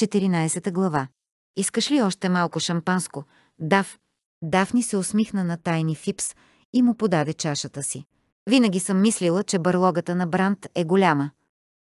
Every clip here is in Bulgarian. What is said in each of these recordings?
14 глава. Искаш ли още малко шампанско? Дав. Дафни се усмихна на тайни Фипс и му подаде чашата си. Винаги съм мислила, че бърлогата на Бранд е голяма.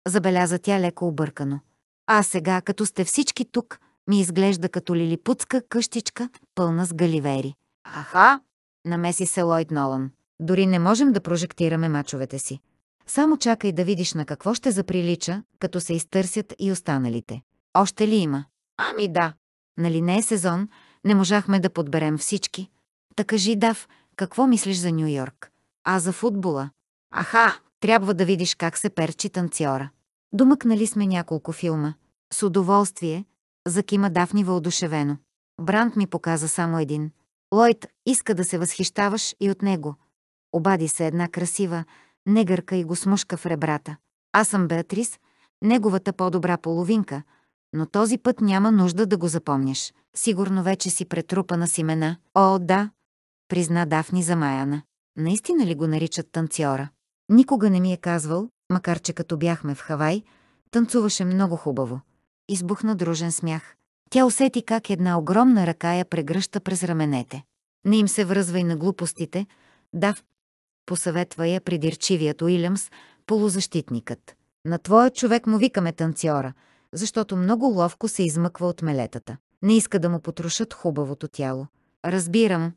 Забеляза тя леко объркано. А сега, като сте всички тук, ми изглежда като лилипутска къщичка, пълна с галивери. Аха! Намеси се Лойд Нолан. Дори не можем да прожектираме мачовете си. Само чакай да видиш на какво ще заприлича, като се изтърсят и останалите. Още ли има? Ами да. Нали не е сезон, не можахме да подберем всички. Та кажи, Дав, какво мислиш за Нью Йорк? А за футбола? Аха, трябва да видиш как се перчи танцора. Домъкнали сме няколко филма. С удоволствие, закима Дафни въодушевено. Брант ми показа само един. Лойд иска да се възхищаваш и от него. Обади се една красива, негърка и го смушка в ребрата. Аз съм Беатрис, неговата по-добра половинка – но този път няма нужда да го запомняш. Сигурно вече си претрупана с имена. О, да, призна Дафни замаяна. Наистина ли го наричат танцора? Никога не ми е казвал, макар че като бяхме в Хавай, танцуваше много хубаво. Избухна дружен смях. Тя усети как една огромна ръка я прегръща през раменете. Не им се връзвай на глупостите, Да, посъветва я придирчивият Уилямс, полузащитникът. На твоя човек му викаме танцора – защото много ловко се измъква от мелетата. Не иска да му потрушат хубавото тяло. Разбирам,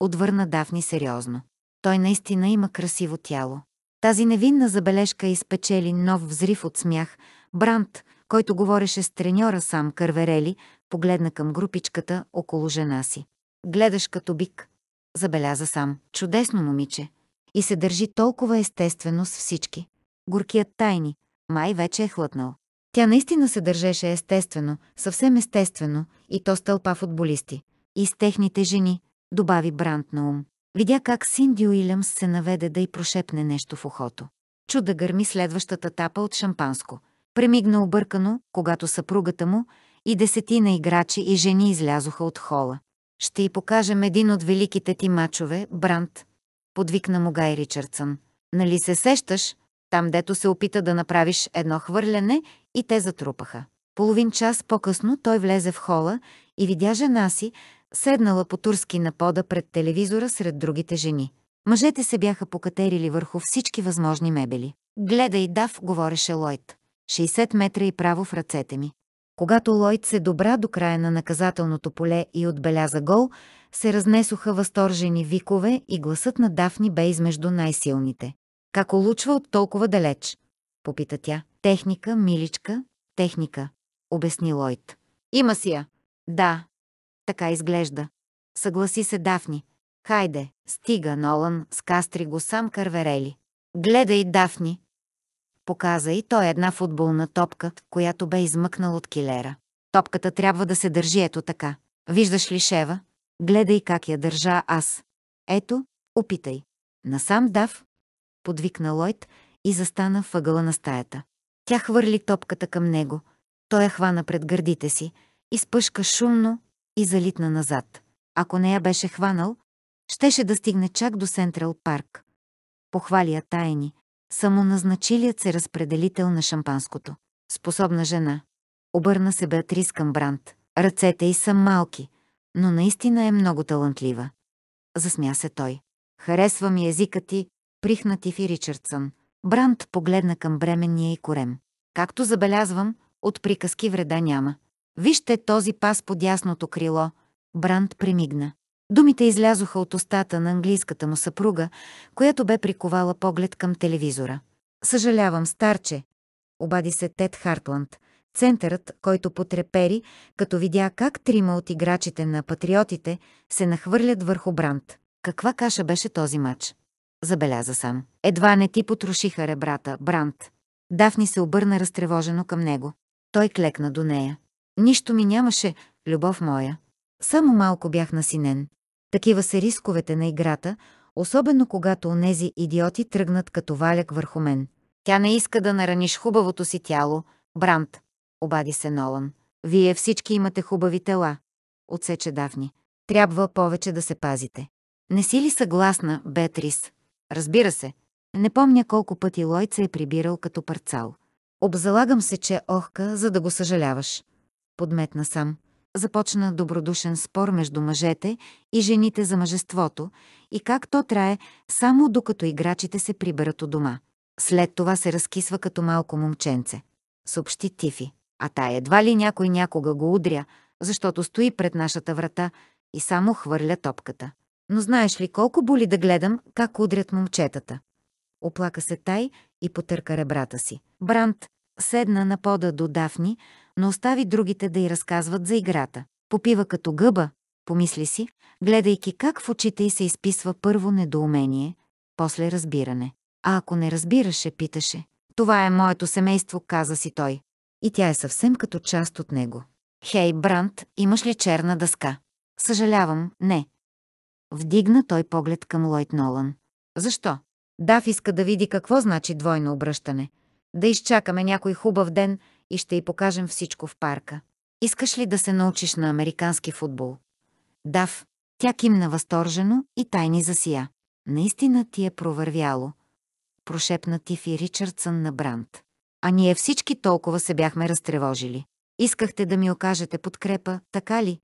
отвърна Дафни сериозно. Той наистина има красиво тяло. Тази невинна забележка изпечели нов взрив от смях. Брант, който говореше с треньора сам Карверели, погледна към групичката около жена си. Гледаш като бик, забеляза сам. Чудесно момиче. И се държи толкова естествено с всички. Горкият тайни. Май вече е хлътнал. Тя наистина се държеше естествено, съвсем естествено, и то стълпа футболисти. И с техните жени, добави Брант на ум. Видя как Синди Уилямс се наведе да й прошепне нещо в ухото. Чу да гърми следващата тапа от шампанско. Премигна объркано, когато съпругата му и десетина играчи и жени излязоха от хола. «Ще й покажем един от великите ти мачове, Брант», подвикна му Гай Ричардсън. «Нали се сещаш, там дето се опита да направиш едно хвърляне и те затрупаха. Половин час по-късно той влезе в хола и видя жена си, седнала по турски на пода пред телевизора сред другите жени. Мъжете се бяха покатерили върху всички възможни мебели. «Гледай, Дав», говореше Лойд. 60 метра и право в ръцете ми. Когато Лойд се добра до края на наказателното поле и отбеляза гол, се разнесоха възторжени викове и гласът на Дафни бе измежду най-силните. Как улучва от толкова далеч? Попита тя. Техника, миличка, техника, обясни Лойд. Има си я. Да. Така изглежда. Съгласи се Дафни. Хайде, стига, Нолан, скастри го сам Карверели. Гледай, Дафни. Показа и той една футболна топка, която бе измъкнал от килера. Топката трябва да се държи ето така. Виждаш ли шева? Гледай как я държа аз. Ето, опитай. Насам Дав подвикна Лойд и застана въгъла на стаята. Тя хвърли топката към него. Той я хвана пред гърдите си, изпъшка шумно и залитна назад. Ако не я беше хванал, щеше да стигне чак до Сентрал парк. Похвали тайни. Самоназначилият се разпределител на шампанското. Способна жена. Обърна се Беатрис към Бранд. Ръцете й са малки, но наистина е много талантлива. Засмя се той. Харесва ми езика ти, прихнати и Ричардсън. Бранд погледна към бременния и корем. Както забелязвам, от приказки вреда няма. Вижте този пас под ясното крило. Бранд примигна. Думите излязоха от устата на английската му съпруга, която бе приковала поглед към телевизора. Съжалявам, старче, обади се Тед Хартланд, центърът, който потрепери, като видя как трима от играчите на патриотите се нахвърлят върху Бранд. Каква каша беше този матч? забеляза сам. Едва не ти потрошиха ребрата, Брант. Дафни се обърна разтревожено към него. Той клекна до нея. Нищо ми нямаше, любов моя. Само малко бях насинен. Такива са рисковете на играта, особено когато онези идиоти тръгнат като валяк върху мен. Тя не иска да нараниш хубавото си тяло, Брант, обади се Нолан. Вие всички имате хубави тела, отсече Дафни. Трябва повече да се пазите. Не си ли съгласна, Бетрис? Разбира се. Не помня колко пъти лойца е прибирал като парцал. Обзалагам се, че охка, за да го съжаляваш. Подметна сам. Започна добродушен спор между мъжете и жените за мъжеството и как то трае само докато играчите се приберат у дома. След това се разкисва като малко момченце. Съобщи Тифи. А тая едва ли някой някога го удря, защото стои пред нашата врата и само хвърля топката но знаеш ли колко боли да гледам как удрят момчетата? Оплака се Тай и потърка ребрата си. Брант седна на пода до Дафни, но остави другите да й разказват за играта. Попива като гъба, помисли си, гледайки как в очите й се изписва първо недоумение, после разбиране. А ако не разбираше, питаше. Това е моето семейство, каза си той. И тя е съвсем като част от него. Хей, Брант, имаш ли черна дъска? Съжалявам, не, Вдигна той поглед към Лойд Нолан. Защо? Дав иска да види какво значи двойно обръщане. Да изчакаме някой хубав ден и ще й покажем всичко в парка. Искаш ли да се научиш на американски футбол? Дав, тя кимна възторжено и тайни засия. Наистина ти е провървяло. Прошепна Тифи Ричардсън на Бранд. А ние всички толкова се бяхме разтревожили. Искахте да ми окажете подкрепа, така ли?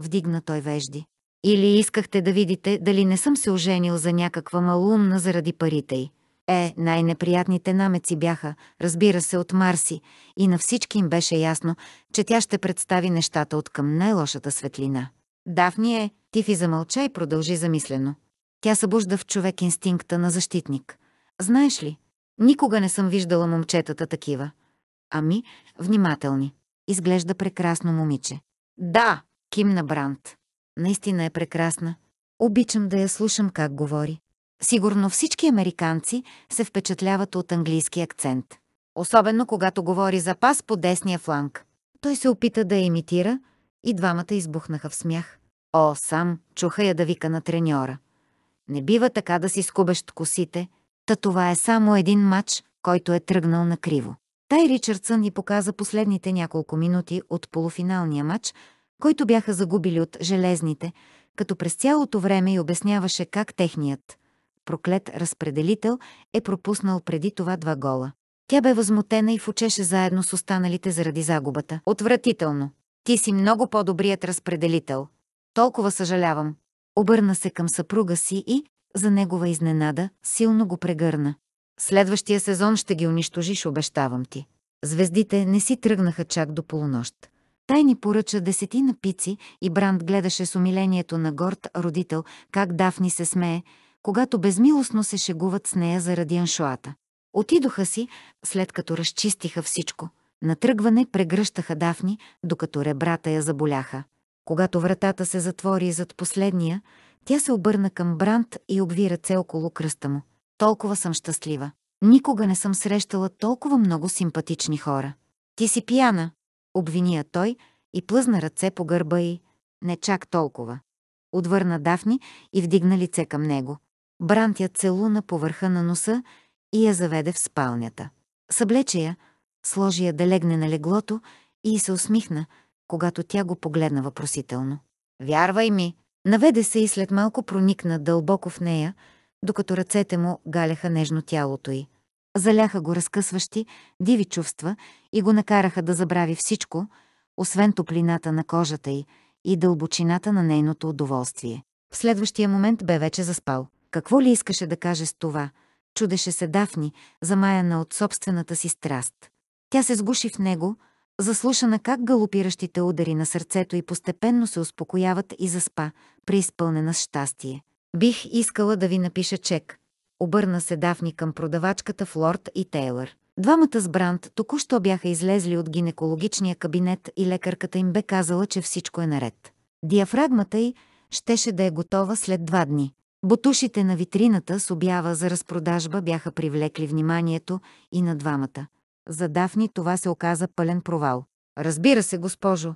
Вдигна той вежди. Или искахте да видите дали не съм се оженил за някаква малумна заради парите й. Е, най-неприятните намеци бяха, разбира се, от Марси, и на всички им беше ясно, че тя ще представи нещата от към най-лошата светлина. Дафния е, Тифи замълча и продължи замислено. Тя събужда в човек инстинкта на защитник. Знаеш ли, никога не съм виждала момчетата такива. Ами, внимателни. Изглежда прекрасно момиче. Да, кимна Брант. Наистина е прекрасна. Обичам да я слушам как говори. Сигурно всички американци се впечатляват от английски акцент. Особено когато говори за пас по десния фланг. Той се опита да я имитира и двамата избухнаха в смях. О, сам, чуха я да вика на треньора. Не бива така да си скубещ косите. Та това е само един матч, който е тръгнал на криво. Тай Ричардсън ни показа последните няколко минути от полуфиналния матч, който бяха загубили от железните, като през цялото време й обясняваше как техният проклет разпределител е пропуснал преди това два гола. Тя бе възмутена и фучеше заедно с останалите заради загубата. Отвратително! Ти си много по-добрият разпределител. Толкова съжалявам. Обърна се към съпруга си и, за негова изненада, силно го прегърна. Следващия сезон ще ги унищожиш, обещавам ти. Звездите не си тръгнаха чак до полунощ. Тай ни поръча десетина пици и Бранд гледаше с умилението на горд родител как Дафни се смее, когато безмилостно се шегуват с нея заради аншоата. Отидоха си, след като разчистиха всичко. На тръгване прегръщаха Дафни, докато ребрата я заболяха. Когато вратата се затвори зад последния, тя се обърна към Бранд и обви ръце около кръста му. Толкова съм щастлива. Никога не съм срещала толкова много симпатични хора. Ти си пияна, обвини той и плъзна ръце по гърба й. Не чак толкова. Отвърна Дафни и вдигна лице към него. Брант я целуна по върха на носа и я заведе в спалнята. Съблече я, сложи я да легне на леглото и се усмихна, когато тя го погледна въпросително. «Вярвай ми!» Наведе се и след малко проникна дълбоко в нея, докато ръцете му галяха нежно тялото й. Заляха го разкъсващи, диви чувства и го накараха да забрави всичко, освен топлината на кожата й и дълбочината на нейното удоволствие. В следващия момент бе вече заспал. Какво ли искаше да каже с това? Чудеше се Дафни, замаяна от собствената си страст. Тя се сгуши в него, заслушана как галопиращите удари на сърцето и постепенно се успокояват и заспа, преизпълнена с щастие. Бих искала да ви напиша чек, обърна се Дафни към продавачката Флорд и Тейлър. Двамата с Бранд току-що бяха излезли от гинекологичния кабинет и лекарката им бе казала, че всичко е наред. Диафрагмата й щеше да е готова след два дни. Бутушите на витрината с обява за разпродажба бяха привлекли вниманието и на двамата. За Дафни това се оказа пълен провал. Разбира се, госпожо,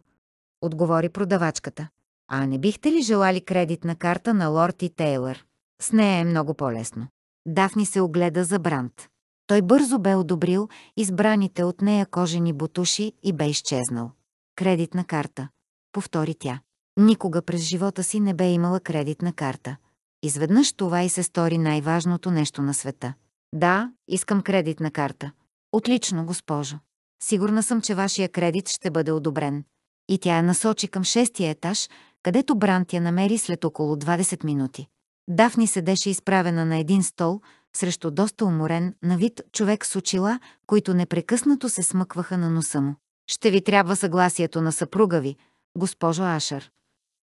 отговори продавачката. А не бихте ли желали кредитна карта на Лорд и Тейлър? С нея е много по-лесно. Дафни се огледа за Бранд. Той бързо бе одобрил избраните от нея кожени бутуши и бе изчезнал. Кредитна карта. Повтори тя. Никога през живота си не бе имала кредитна карта. Изведнъж това и се стори най-важното нещо на света. Да, искам кредитна карта. Отлично, госпожо. Сигурна съм, че вашия кредит ще бъде одобрен. И тя я насочи към шестия етаж, където Брант я намери след около 20 минути. Дафни седеше изправена на един стол, срещу доста уморен на вид човек с очила, които непрекъснато се смъкваха на носа му. «Ще ви трябва съгласието на съпруга ви, госпожо Ашър»,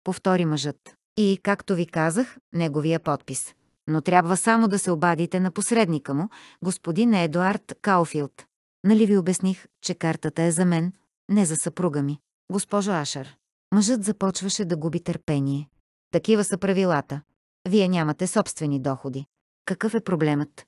повтори мъжът. И, както ви казах, неговия подпис. Но трябва само да се обадите на посредника му, господин Едуард Кауфилд. Нали ви обясних, че картата е за мен, не за съпруга ми. Госпожо Ашър. Мъжът започваше да губи търпение. Такива са правилата. Вие нямате собствени доходи. Какъв е проблемът?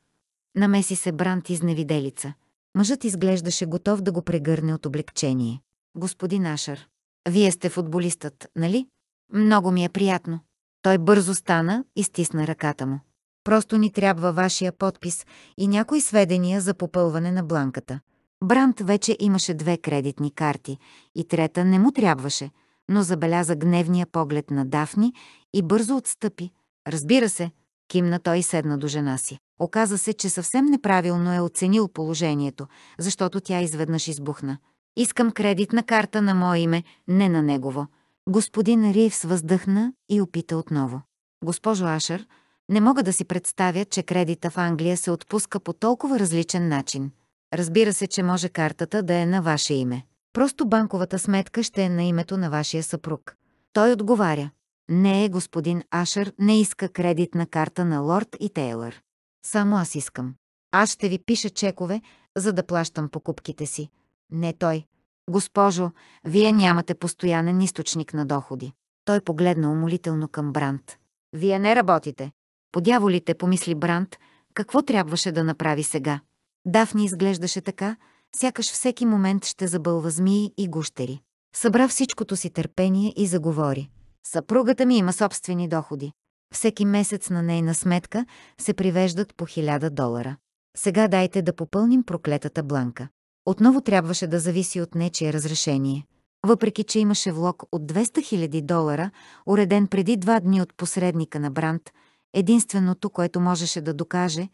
Намеси се Брант изневиделица. Мъжът изглеждаше готов да го прегърне от облегчение. Господин Ашър, вие сте футболистът, нали? Много ми е приятно. Той бързо стана и стисна ръката му. Просто ни трябва вашия подпис и някои сведения за попълване на бланката. Брант вече имаше две кредитни карти и трета не му трябваше, но забеляза гневния поглед на Дафни и бързо отстъпи, Разбира се, кимна той и седна до жена си. Оказа се, че съвсем неправилно е оценил положението, защото тя изведнъж избухна. Искам кредитна карта на мое име, не на негово. Господин Ривс въздъхна и опита отново. Госпожо Ашър, не мога да си представя, че кредита в Англия се отпуска по толкова различен начин. Разбира се, че може картата да е на ваше име. Просто банковата сметка ще е на името на вашия съпруг. Той отговаря. Не, е, господин Ашър не иска кредитна карта на Лорд и Тейлър. Само аз искам. Аз ще ви пиша чекове, за да плащам покупките си. Не той. Госпожо, вие нямате постоянен източник на доходи. Той погледна умолително към Бранд. Вие не работите. Подяволите, помисли Бранд, какво трябваше да направи сега. Дафни изглеждаше така, сякаш всеки момент ще забълва змии и гущери. Събра всичкото си търпение и заговори. Съпругата ми има собствени доходи. Всеки месец на нейна сметка се привеждат по 1000 долара. Сега дайте да попълним проклетата бланка. Отново трябваше да зависи от нечие разрешение. Въпреки, че имаше влог от 200 000 долара, уреден преди два дни от посредника на Бранд, единственото, което можеше да докаже,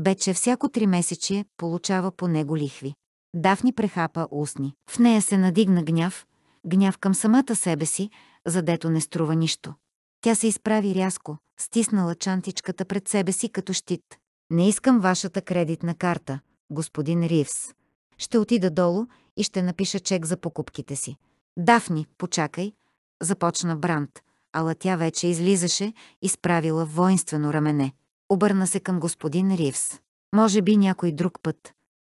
бе, че всяко три месечие получава по него лихви. Дафни прехапа устни. В нея се надигна гняв, гняв към самата себе си, задето не струва нищо. Тя се изправи рязко, стиснала чантичката пред себе си като щит. Не искам вашата кредитна карта, господин Ривс. Ще отида долу и ще напиша чек за покупките си. Дафни, почакай, започна Брант, ала тя вече излизаше, изправила воинствено рамене. Обърна се към господин Ривс. Може би някой друг път.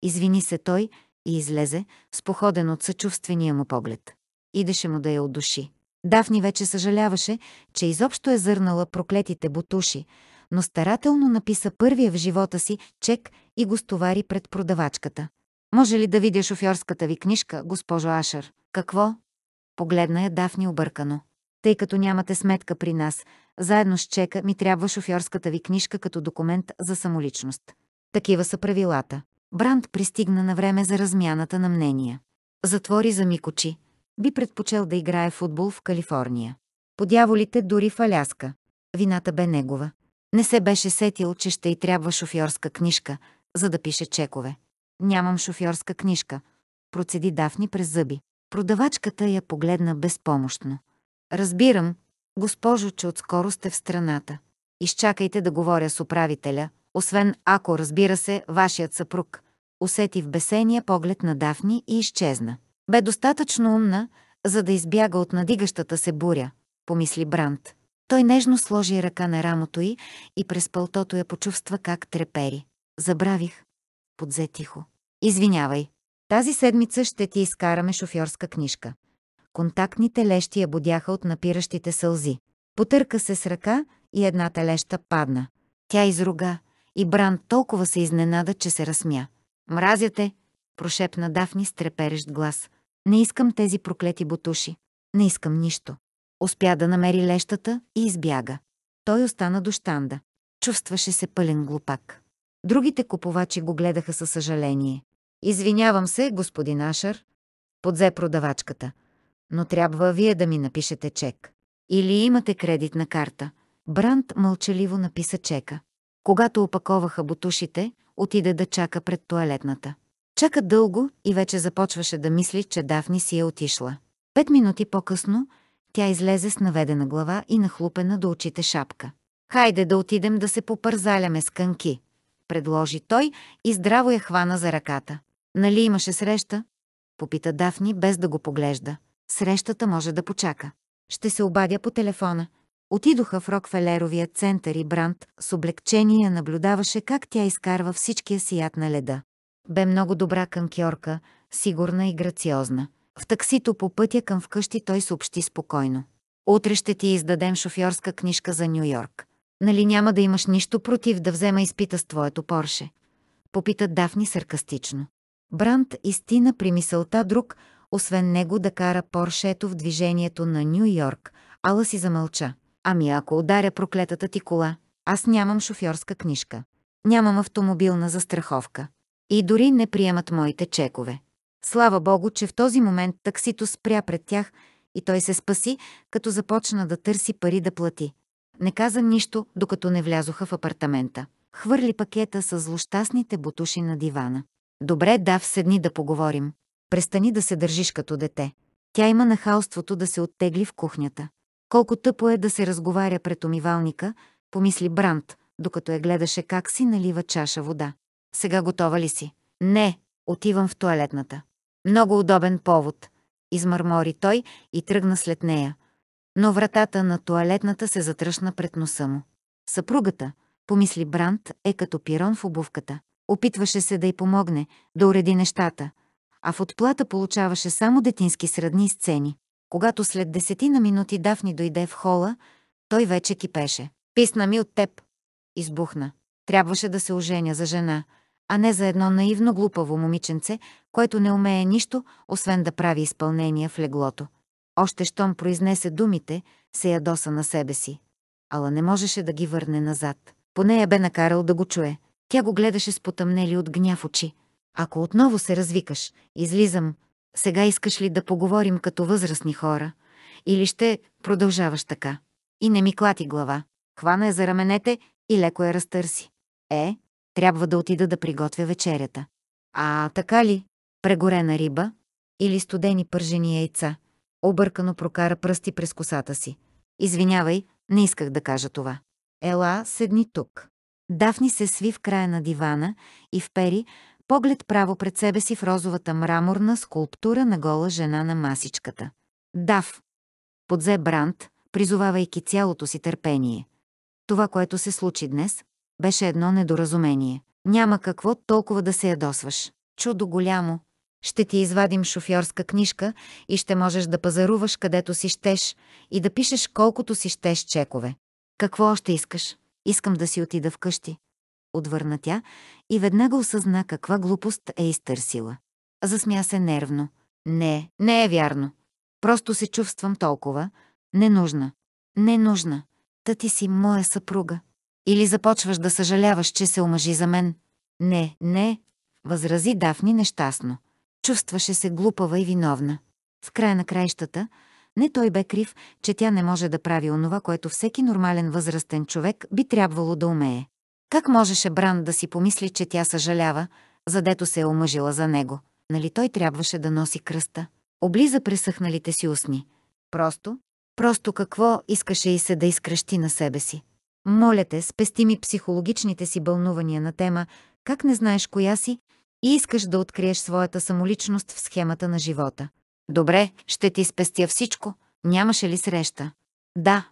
Извини се той и излезе, споходен от съчувствения му поглед. Идеше му да я отдуши. Дафни вече съжаляваше, че изобщо е зърнала проклетите бутуши, но старателно написа първия в живота си чек и го стовари пред продавачката. «Може ли да видя шофьорската ви книжка, госпожо Ашър?» «Какво?» Погледна я Дафни объркано. «Тъй като нямате сметка при нас, заедно с чека ми трябва шофьорската ви книжка като документ за самоличност. Такива са правилата». Бранд пристигна на време за размяната на мнения. Затвори за миг очи би предпочел да играе футбол в Калифорния. Подяволите дори в Аляска. Вината бе негова. Не се беше сетил, че ще й трябва шофьорска книжка, за да пише чекове. Нямам шофьорска книжка, процеди Дафни през зъби. Продавачката я погледна безпомощно. Разбирам, госпожо, че отскоро сте в страната. Изчакайте да говоря с управителя, освен ако, разбира се, вашият съпруг. Усети в бесения поглед на Дафни и изчезна. Бе достатъчно умна, за да избяга от надигащата се буря, помисли Бранд. Той нежно сложи ръка на рамото й и през пълтото я почувства как трепери. Забравих. Подзе тихо. Извинявай. Тази седмица ще ти изкараме шофьорска книжка. Контактните лещи я бодяха от напиращите сълзи. Потърка се с ръка и едната леща падна. Тя изруга и Бран толкова се изненада, че се разсмя. Мразяте! прошепна Дафни с треперещ глас. Не искам тези проклети бутуши. Не искам нищо. Успя да намери лещата и избяга. Той остана до штанда. Чувстваше се пълен глупак. Другите купувачи го гледаха със съжаление. Извинявам се, господин Ашър, подзе продавачката, но трябва вие да ми напишете чек. Или имате кредитна карта. Бранд мълчаливо написа чека. Когато опаковаха бутушите, отиде да чака пред туалетната. Чака дълго и вече започваше да мисли, че Дафни си е отишла. Пет минути по-късно тя излезе с наведена глава и нахлупена до очите шапка. «Хайде да отидем да се попързаляме с кънки», предложи той и здраво я хвана за ръката. «Нали имаше среща?» попита Дафни без да го поглежда. «Срещата може да почака. Ще се обадя по телефона». Отидоха в Рокфелеровия център и Бранд с облегчение наблюдаваше как тя изкарва всичкия си яд на леда. Бе много добра към Кьорка, сигурна и грациозна. В таксито по пътя към вкъщи той съобщи спокойно. Утре ще ти издадем шофьорска книжка за Нью Йорк. Нали няма да имаш нищо против да взема изпита с твоето Порше? Попита Дафни саркастично. Брант истина при мисълта друг, освен него да кара Поршето в движението на Нью Йорк. Ала си замълча. Ами ако ударя проклетата ти кола, аз нямам шофьорска книжка. Нямам автомобилна застраховка. И дори не приемат моите чекове. Слава Богу, че в този момент таксито спря пред тях и той се спаси, като започна да търси пари да плати. Не каза нищо, докато не влязоха в апартамента. Хвърли пакета с злощастните бутуши на дивана. Добре, да, седни да поговорим. Престани да се държиш като дете. Тя има нахалството да се оттегли в кухнята. Колко тъпо е да се разговаря пред умивалника, помисли Брант, докато я гледаше как си налива чаша вода. Сега готова ли си? Не, отивам в туалетната. Много удобен повод, измърмори той и тръгна след нея. Но вратата на туалетната се затръшна пред носа му. Съпругата, помисли Бранд, е като пирон в обувката. Опитваше се да й помогне, да уреди нещата, а в отплата получаваше само детински средни сцени. Когато след десетина минути Дафни дойде в хола, той вече кипеше. «Писна ми от теб!» Избухна. Трябваше да се оженя за жена – а не за едно наивно глупаво момиченце, което не умее нищо, освен да прави изпълнение в леглото. Още щом произнесе думите, се ядоса на себе си. Ала не можеше да ги върне назад. Поне я бе накарал да го чуе. Тя го гледаше с потъмнели от гняв очи. Ако отново се развикаш, излизам, сега искаш ли да поговорим като възрастни хора? Или ще продължаваш така? И не ми клати глава. Хвана е за раменете и леко я разтърси. Е, трябва да отида да приготвя вечерята. А, така ли? Прегорена риба или студени пържени яйца? Объркано прокара пръсти през косата си. Извинявай, не исках да кажа това. Ела, седни тук. Дафни се сви в края на дивана и впери поглед право пред себе си в розовата мраморна скулптура на гола жена на масичката. Даф! Подзе Бранд, призовавайки цялото си търпение. Това, което се случи днес, беше едно недоразумение. Няма какво толкова да се ядосваш. Чудо голямо. Ще ти извадим шофьорска книжка и ще можеш да пазаруваш където си щеш и да пишеш колкото си щеш чекове. Какво още искаш? Искам да си отида вкъщи. Отвърна тя и веднага осъзна каква глупост е изтърсила. Засмя се нервно. Не, не е вярно. Просто се чувствам толкова. Ненужна. нужна. Та ти си моя съпруга. Или започваш да съжаляваш, че се омъжи за мен? Не, не, възрази Дафни нещастно. Чувстваше се глупава и виновна. В края на краищата, не той бе крив, че тя не може да прави онова, което всеки нормален възрастен човек би трябвало да умее. Как можеше Бранд да си помисли, че тя съжалява, задето се е омъжила за него? Нали той трябваше да носи кръста? Облиза пресъхналите си устни. Просто, просто какво искаше и се да изкръщи на себе си. Моля те, спести ми психологичните си бълнувания на тема «Как не знаеш коя си?» и искаш да откриеш своята самоличност в схемата на живота. Добре, ще ти спестя всичко. Нямаше ли среща? Да.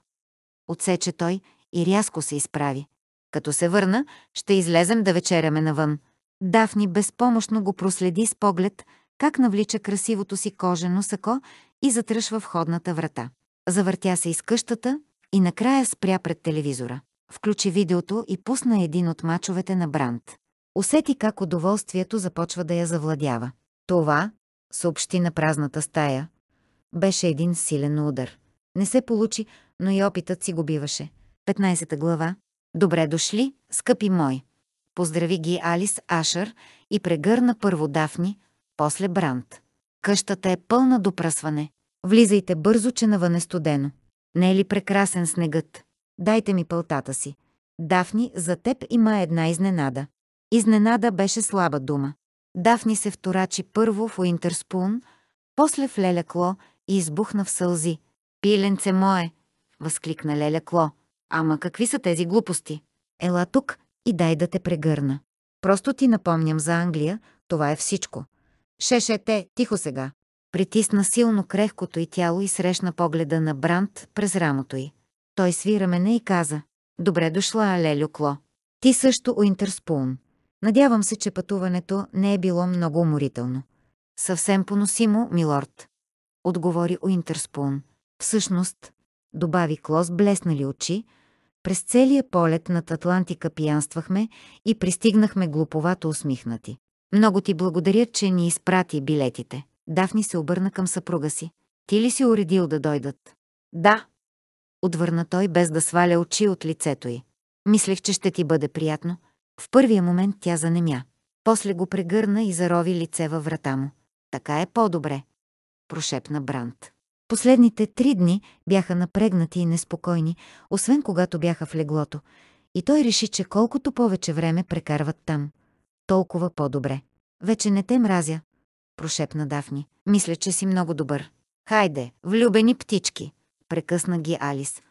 Отсече той и рязко се изправи. Като се върна, ще излезем да вечеряме навън. Дафни безпомощно го проследи с поглед, как навлича красивото си кожено сако и затръшва входната врата. Завъртя се из къщата, и накрая спря пред телевизора. Включи видеото и пусна един от мачовете на Бранд. Усети как удоволствието започва да я завладява. Това, съобщи на празната стая, беше един силен удар. Не се получи, но и опитът си го биваше. 15 глава. Добре дошли, скъпи мой. Поздрави ги Алис Ашър и прегърна първо Дафни, после Бранд. Къщата е пълна до пръсване. Влизайте бързо, че навън е студено. Не е ли прекрасен снегът? Дайте ми пълтата си. Дафни, за теб има една изненада. Изненада беше слаба дума. Дафни се вторачи първо в Уинтерспун, после в Леля Кло и избухна в сълзи. «Пиленце мое!» — възкликна Леля Кло. «Ама какви са тези глупости? Ела тук и дай да те прегърна. Просто ти напомням за Англия, това е всичко. Шешете, тихо сега притисна силно крехкото й тяло и срещна погледа на Бранд през рамото й. Той свира мене и каза, «Добре дошла, Алелю Кло. Ти също, Уинтерспун. Надявам се, че пътуването не е било много уморително». «Съвсем поносимо, милорд», отговори Уинтерспун. «Всъщност, добави Кло с блеснали очи, през целия полет над Атлантика пиянствахме и пристигнахме глуповато усмихнати. Много ти благодаря, че ни изпрати билетите. Дафни се обърна към съпруга си. Ти ли си уредил да дойдат? Да. Отвърна той, без да сваля очи от лицето й. Мислех, че ще ти бъде приятно. В първия момент тя занемя. После го прегърна и зарови лице във врата му. Така е по-добре. Прошепна Брант. Последните три дни бяха напрегнати и неспокойни, освен когато бяха в леглото. И той реши, че колкото повече време прекарват там, толкова по-добре. Вече не те мразя, прошепна Дафни. Мисля, че си много добър. Хайде, влюбени птички, прекъсна ги Алис.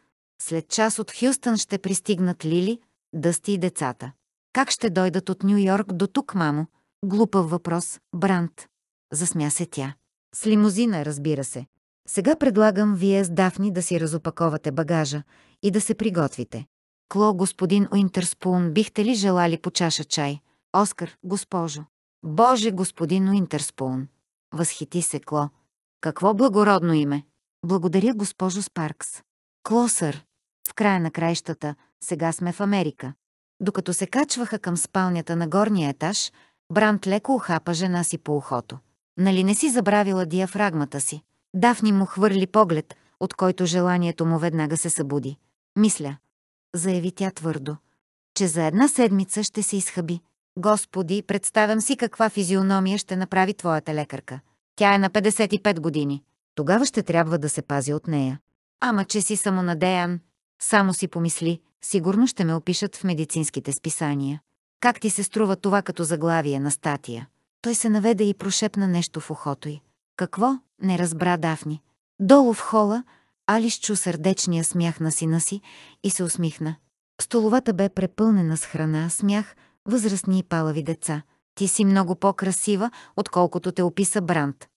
След час от Хюстън ще пристигнат Лили, Дъсти и децата. Как ще дойдат от Нью Йорк до тук, мамо? Глупав въпрос, Брант. Засмя се тя. С лимузина, разбира се. Сега предлагам вие с Дафни да си разопаковате багажа и да се приготвите. Кло, господин Уинтерспун, бихте ли желали по чаша чай? Оскар, госпожо. Боже господин Уинтерспун! Възхити се Кло. Какво благородно име! Благодаря госпожо Спаркс. Клосър! В края на краищата, сега сме в Америка. Докато се качваха към спалнята на горния етаж, Брант леко охапа жена си по ухото. Нали не си забравила диафрагмата си? Дафни му хвърли поглед, от който желанието му веднага се събуди. Мисля, заяви тя твърдо, че за една седмица ще се изхъби. Господи, представям си каква физиономия ще направи твоята лекарка. Тя е на 55 години. Тогава ще трябва да се пази от нея. Ама че си самонадеян. Само си помисли, сигурно ще ме опишат в медицинските списания. Как ти се струва това като заглавие на статия? Той се наведе и прошепна нещо в ухото й. Какво? Не разбра Дафни. Долу в хола Алиш чу сърдечния смях на сина си и се усмихна. Столовата бе препълнена с храна, смях, възрастни и палави деца. Ти си много по-красива, отколкото те описа Бранд.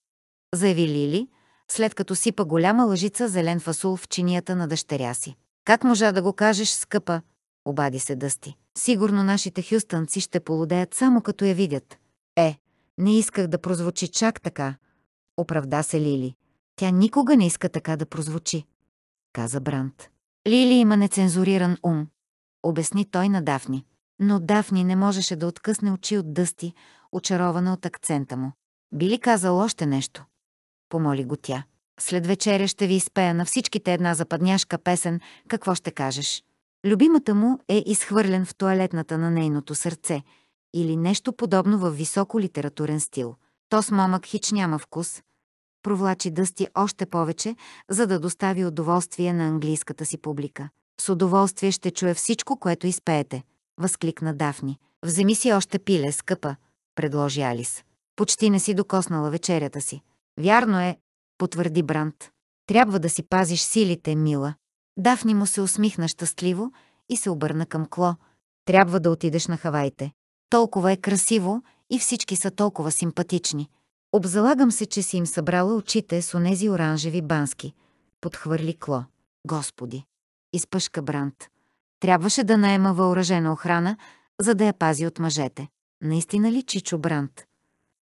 Заяви Лили, след като сипа голяма лъжица зелен фасул в чинията на дъщеря си. Как можа да го кажеш, скъпа? Обади се Дъсти. Сигурно нашите хюстънци ще полудеят само като я видят. Е, не исках да прозвучи чак така. Оправда се Лили. Тя никога не иска така да прозвучи. Каза Бранд. Лили има нецензуриран ум. Обясни той на Дафни. Но Дафни не можеше да откъсне очи от дъсти, очарована от акцента му. Би ли казал още нещо? Помоли го тя. След вечеря ще ви изпея на всичките една западняшка песен, какво ще кажеш? Любимата му е изхвърлен в туалетната на нейното сърце или нещо подобно в високо литературен стил. То с момък хич няма вкус. Провлачи дъсти още повече, за да достави удоволствие на английската си публика. С удоволствие ще чуя всичко, което изпеете възкликна Дафни. Вземи си още пиле, скъпа, предложи Алис. Почти не си докоснала вечерята си. Вярно е, потвърди Брант. Трябва да си пазиш силите, мила. Дафни му се усмихна щастливо и се обърна към Кло. Трябва да отидеш на Хавайте. Толкова е красиво и всички са толкова симпатични. Обзалагам се, че си им събрала очите с онези оранжеви бански. Подхвърли Кло. Господи! Изпъшка Брант. Трябваше да наема въоръжена охрана, за да я пази от мъжете. Наистина ли Чичо Брант?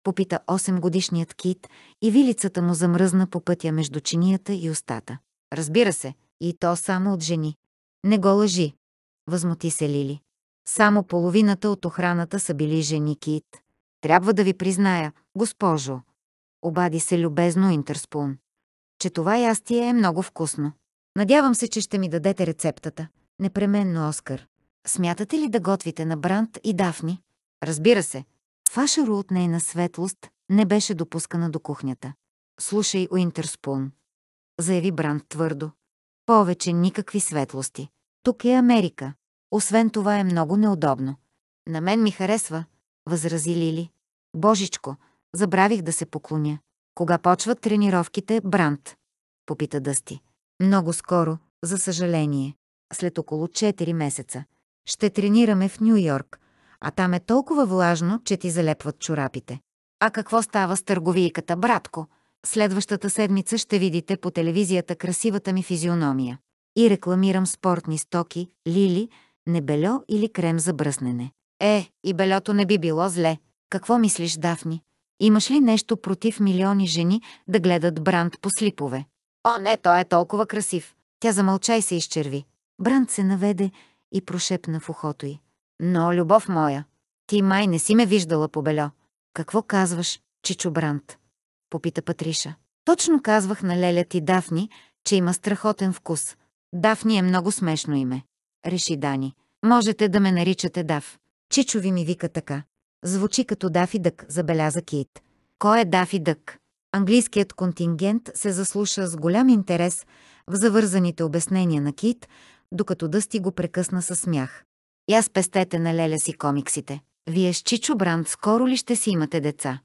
Попита 8-годишният кит и вилицата му замръзна по пътя между чинията и устата. Разбира се, и то само от жени. Не го лъжи, възмути се Лили. Само половината от охраната са били жени кит. Трябва да ви призная, госпожо, обади се любезно Интерспун, че това ястие е много вкусно. Надявам се, че ще ми дадете рецептата. Непременно, Оскар. Смятате ли да готвите на Брант и Дафни? Разбира се. Фашеро от нейна светлост не беше допускана до кухнята. Слушай, Уинтерспун. Заяви Брант твърдо. Повече никакви светлости. Тук е Америка. Освен това е много неудобно. На мен ми харесва, възрази Лили. Божичко, забравих да се поклоня. Кога почват тренировките, Брант? Попита Дъсти. Много скоро, за съжаление след около 4 месеца. Ще тренираме в Нью Йорк, а там е толкова влажно, че ти залепват чорапите. А какво става с търговийката, братко? Следващата седмица ще видите по телевизията красивата ми физиономия. И рекламирам спортни стоки, лили, небельо или крем за бръснене. Е, и белето не би било зле. Какво мислиш, Дафни? Имаш ли нещо против милиони жени да гледат бранд по слипове? О, не, той е толкова красив. Тя замълча и се изчерви. Бранд се наведе и прошепна в ухото й. Но, любов моя, ти май не си ме виждала по бельо. Какво казваш, Чичо Бранд? Попита Патриша. Точно казвах на Леля ти Дафни, че има страхотен вкус. Дафни е много смешно име. Реши Дани. Можете да ме наричате Дав. Чичо ви ми вика така. Звучи като Дафи Дък, забеляза Кейт. Кой е Дафи Дък? Английският контингент се заслуша с голям интерес в завързаните обяснения на Кит, докато Дъсти го прекъсна със смях. Я спестете на леля си комиксите. Вие с Чичо Бранд скоро ли ще си имате деца?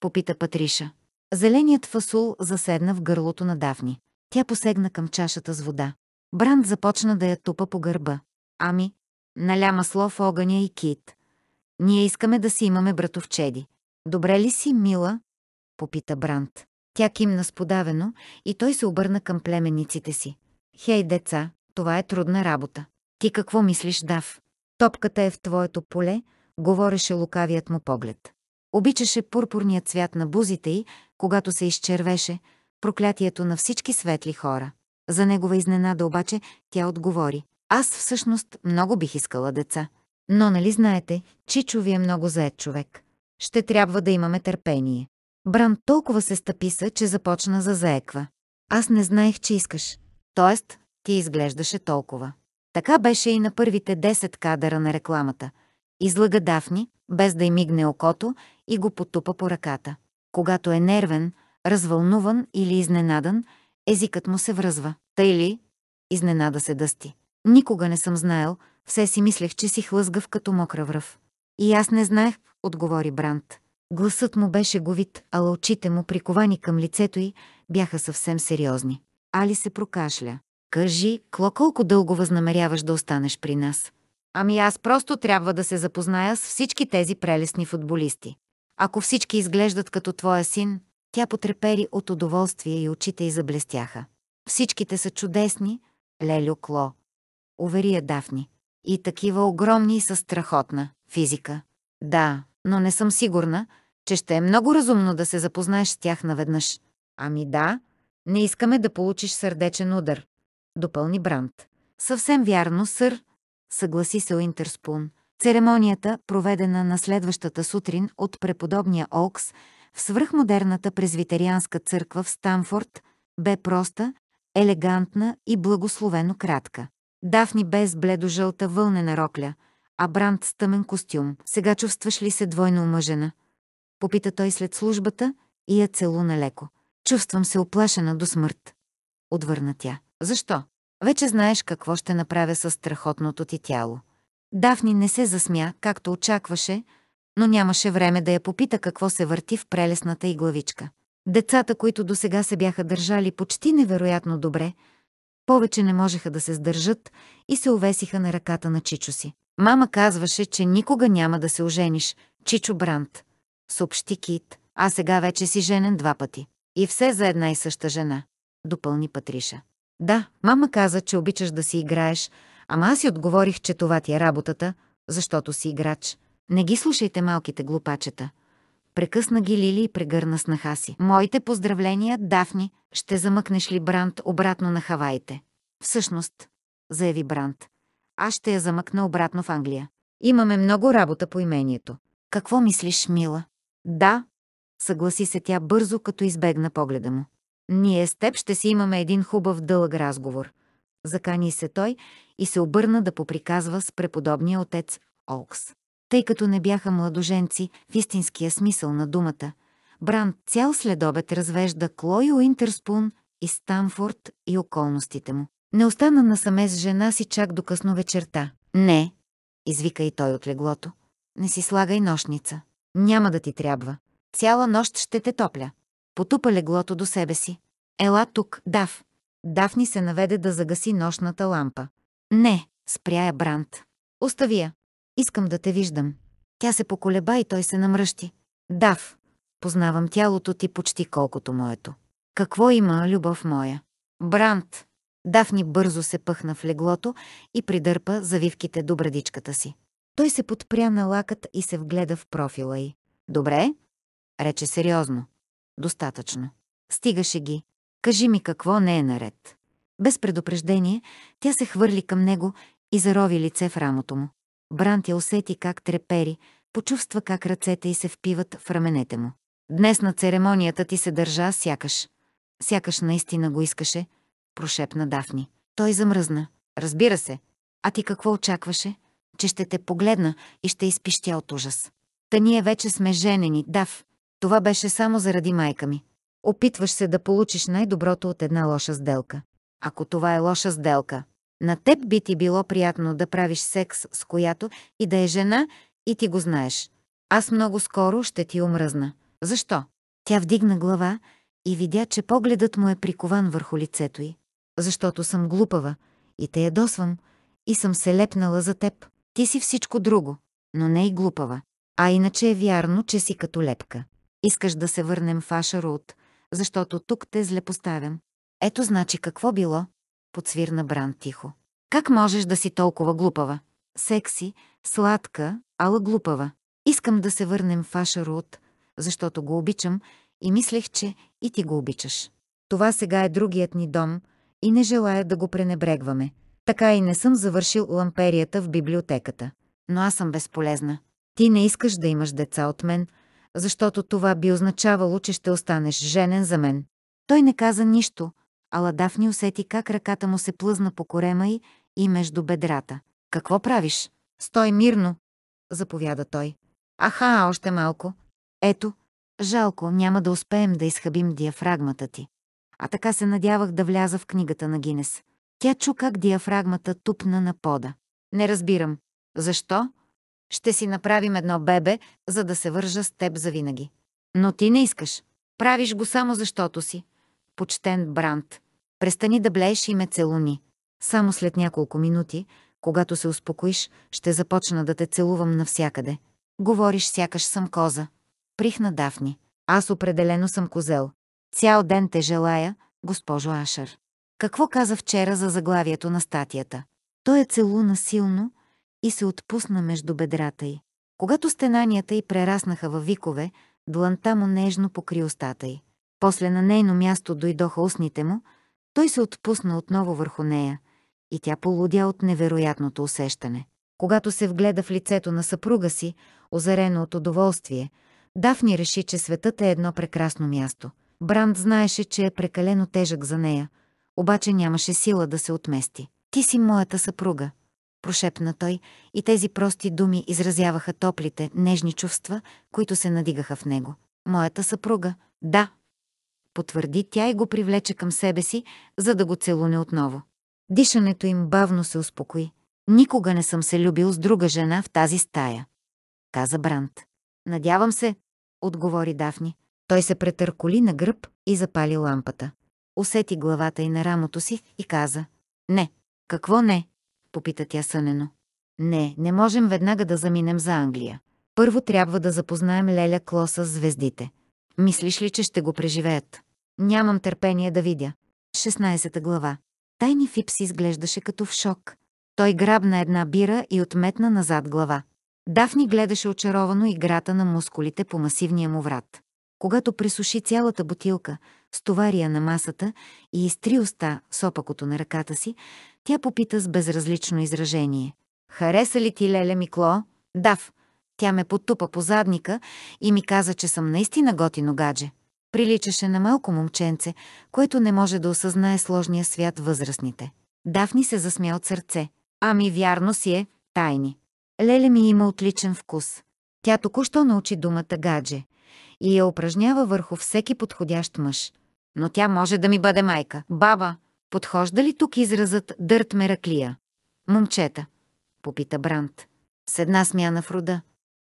Попита Патриша. Зеленият фасул заседна в гърлото на Дафни. Тя посегна към чашата с вода. Бранд започна да я тупа по гърба. Ами, наля масло в огъня и кит. Ние искаме да си имаме братовчеди. Добре ли си, мила? Попита Бранд. Тя кимна сподавено и той се обърна към племенниците си. Хей, деца, това е трудна работа. Ти какво мислиш, Дав? Топката е в твоето поле, говореше лукавият му поглед. Обичаше пурпурният цвят на бузите й, когато се изчервеше, проклятието на всички светли хора. За негова изненада обаче тя отговори. Аз всъщност много бих искала деца. Но нали знаете, Чичо ви е много заед човек. Ще трябва да имаме търпение. Бран толкова се стъписа, че започна за заеква. Аз не знаех, че искаш. Тоест, ти изглеждаше толкова. Така беше и на първите 10 кадъра на рекламата. Излага Дафни, без да й мигне окото и го потупа по ръката. Когато е нервен, развълнуван или изненадан, езикът му се връзва. Тъй ли? Изненада се дъсти. Никога не съм знаел, все си мислех, че си хлъзгав като мокра връв. И аз не знаех, отговори Брант. Гласът му беше говит, а очите му, приковани към лицето й, бяха съвсем сериозни. Али се прокашля. Кажи, Кло, колко дълго възнамеряваш да останеш при нас? Ами аз просто трябва да се запозная с всички тези прелестни футболисти. Ако всички изглеждат като твоя син, тя потрепери от удоволствие и очите й заблестяха. Всичките са чудесни, Лелю Кло. Увери я Дафни. И такива огромни и са страхотна физика. Да, но не съм сигурна, че ще е много разумно да се запознаеш с тях наведнъж. Ами да, не искаме да получиш сърдечен удар допълни Брант. Съвсем вярно, сър, съгласи се Уинтерспун. Церемонията, проведена на следващата сутрин от преподобния Олкс в свръхмодерната презвитерианска църква в Станфорд, бе проста, елегантна и благословено кратка. Дафни бе с бледо-жълта вълнена рокля, а Брант с тъмен костюм. Сега чувстваш ли се двойно омъжена? Попита той след службата и я целуна леко. Чувствам се оплашена до смърт. Отвърна тя. Защо? Вече знаеш какво ще направя със страхотното ти тяло. Дафни не се засмя, както очакваше, но нямаше време да я попита какво се върти в прелесната и главичка. Децата, които до сега се бяха държали почти невероятно добре, повече не можеха да се сдържат и се увесиха на ръката на Чичо си. Мама казваше, че никога няма да се ожениш, Чичо Брант. Съобщи Кит, а сега вече си женен два пъти. И все за една и съща жена, допълни Патриша. Да, мама каза, че обичаш да си играеш, ама аз си отговорих, че това ти е работата, защото си играч. Не ги слушайте малките глупачета. Прекъсна ги Лили и прегърна снаха си. Моите поздравления, Дафни, ще замъкнеш ли Брант обратно на Хаваите? Всъщност, заяви Брант. Аз ще я замъкна обратно в Англия. Имаме много работа по имението. Какво мислиш, мила? Да, съгласи се тя бързо, като избегна погледа му. Ние с теб ще си имаме един хубав дълъг разговор. Закани се той и се обърна да поприказва с преподобния отец Олкс. Тъй като не бяха младоженци в истинския смисъл на думата, Бранд цял следобед развежда Клой Уинтерспун и Станфорд и околностите му. Не остана насаме с жена си чак до късно вечерта. Не, извика и той от леглото. Не си слагай нощница. Няма да ти трябва. Цяла нощ ще те топля. Потупа леглото до себе си. Ела тук, Дав. Дафни се наведе да загаси нощната лампа. Не, спря я Брант. Остави я. Искам да те виждам. Тя се поколеба и той се намръщи. Дав, познавам тялото ти почти колкото моето. Какво има, любов моя? Брант. Дафни бързо се пъхна в леглото и придърпа завивките до брадичката си. Той се подпря на лакът и се вгледа в профила й. Добре, рече сериозно. Достатъчно. Стигаше ги. Кажи ми какво не е наред. Без предупреждение, тя се хвърли към него и зарови лице в рамото му. Брант я усети как трепери, почувства как ръцете й се впиват в раменете му. Днес на церемонията ти се държа сякаш. Сякаш наистина го искаше, прошепна Дафни. Той замръзна. Разбира се. А ти какво очакваше? Че ще те погледна и ще изпищя от ужас. Та ние вече сме женени, Дав. Това беше само заради майка ми. Опитваш се да получиш най-доброто от една лоша сделка. Ако това е лоша сделка, на теб би ти било приятно да правиш секс с която и да е жена, и ти го знаеш. Аз много скоро ще ти умръзна. Защо? Тя вдигна глава и видя, че погледът му е прикован върху лицето й. Защото съм глупава и те ядосвам и съм се лепнала за теб. Ти си всичко друго, но не и глупава. А иначе е вярно, че си като лепка. Искаш да се върнем в Ашарут, защото тук те зле поставям. Ето значи какво било, подсвирна Бран тихо. Как можеш да си толкова глупава? Секси, сладка, ала глупава. Искам да се върнем в Ашарут, защото го обичам и мислех, че и ти го обичаш. Това сега е другият ни дом и не желая да го пренебрегваме. Така и не съм завършил ламперията в библиотеката. Но аз съм безполезна. Ти не искаш да имаш деца от мен – защото това би означавало, че ще останеш женен за мен. Той не каза нищо, а Ладафни усети как ръката му се плъзна по корема й и между бедрата. «Какво правиш? Стой мирно!» заповяда той. «Аха, още малко!» «Ето, жалко, няма да успеем да изхъбим диафрагмата ти. А така се надявах да вляза в книгата на Гинес. Тя чу как диафрагмата тупна на пода. Не разбирам. Защо? Ще си направим едно бебе, за да се вържа с теб завинаги. Но ти не искаш. Правиш го само защото си. Почтен Бранд. Престани да блееш и ме целуни. Само след няколко минути, когато се успокоиш, ще започна да те целувам навсякъде. Говориш сякаш съм коза. Прихна Дафни. Аз определено съм козел. Цял ден те желая, госпожо Ашър. Какво каза вчера за заглавието на статията? Той е целуна силно, и се отпусна между бедрата й. Когато стенанията й прераснаха във викове, дланта му нежно покри устата й. После на нейно място дойдоха устните му, той се отпусна отново върху нея и тя полудя от невероятното усещане. Когато се вгледа в лицето на съпруга си, озарено от удоволствие, Дафни реши, че светът е едно прекрасно място. Бранд знаеше, че е прекалено тежък за нея, обаче нямаше сила да се отмести. «Ти си моята съпруга», прошепна той, и тези прости думи изразяваха топлите, нежни чувства, които се надигаха в него. Моята съпруга, да, потвърди тя и го привлече към себе си, за да го целуне отново. Дишането им бавно се успокои. Никога не съм се любил с друга жена в тази стая, каза Брант. Надявам се, отговори Дафни. Той се претърколи на гръб и запали лампата. Усети главата и на рамото си и каза. Не, какво не? попита тя сънено. Не, не можем веднага да заминем за Англия. Първо трябва да запознаем Леля Клоса с звездите. Мислиш ли, че ще го преживеят? Нямам търпение да видя. 16 глава. Тайни Фипс изглеждаше като в шок. Той грабна една бира и отметна назад глава. Дафни гледаше очаровано играта на мускулите по масивния му врат. Когато пресуши цялата бутилка, стовари я на масата и изтри уста с опакото на ръката си, тя попита с безразлично изражение. «Хареса ли ти, Леле Микло?» «Дав». Тя ме потупа по задника и ми каза, че съм наистина готино гадже. Приличаше на малко момченце, което не може да осъзнае сложния свят възрастните. Дафни се засмя от сърце. Ами вярно си е, тайни. Леле ми има отличен вкус. Тя току-що научи думата гадже и я упражнява върху всеки подходящ мъж. Но тя може да ми бъде майка. Баба, подхожда ли тук изразът «дърт мераклия»? Момчета, попита Брант. С една смяна в рода.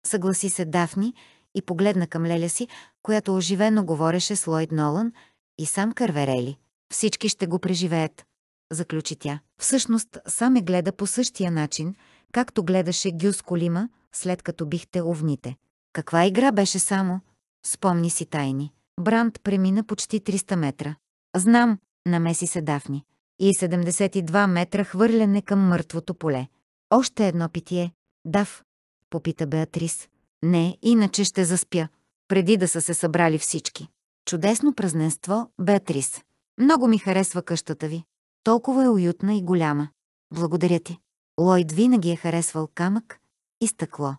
Съгласи се Дафни и погледна към Леля си, която оживено говореше с Лойд Нолан и сам Карверели. Всички ще го преживеят, заключи тя. Всъщност, сам е гледа по същия начин, както гледаше Гюс Колима, след като бихте овните. Каква игра беше само? Спомни си тайни. Бранд премина почти 300 метра. Знам, намеси се Дафни. И 72 метра хвърляне към мъртвото поле. Още едно питие. Дав, попита Беатрис. Не, иначе ще заспя, преди да са се събрали всички. Чудесно празненство, Беатрис. Много ми харесва къщата ви. Толкова е уютна и голяма. Благодаря ти. Лойд винаги е харесвал камък и стъкло.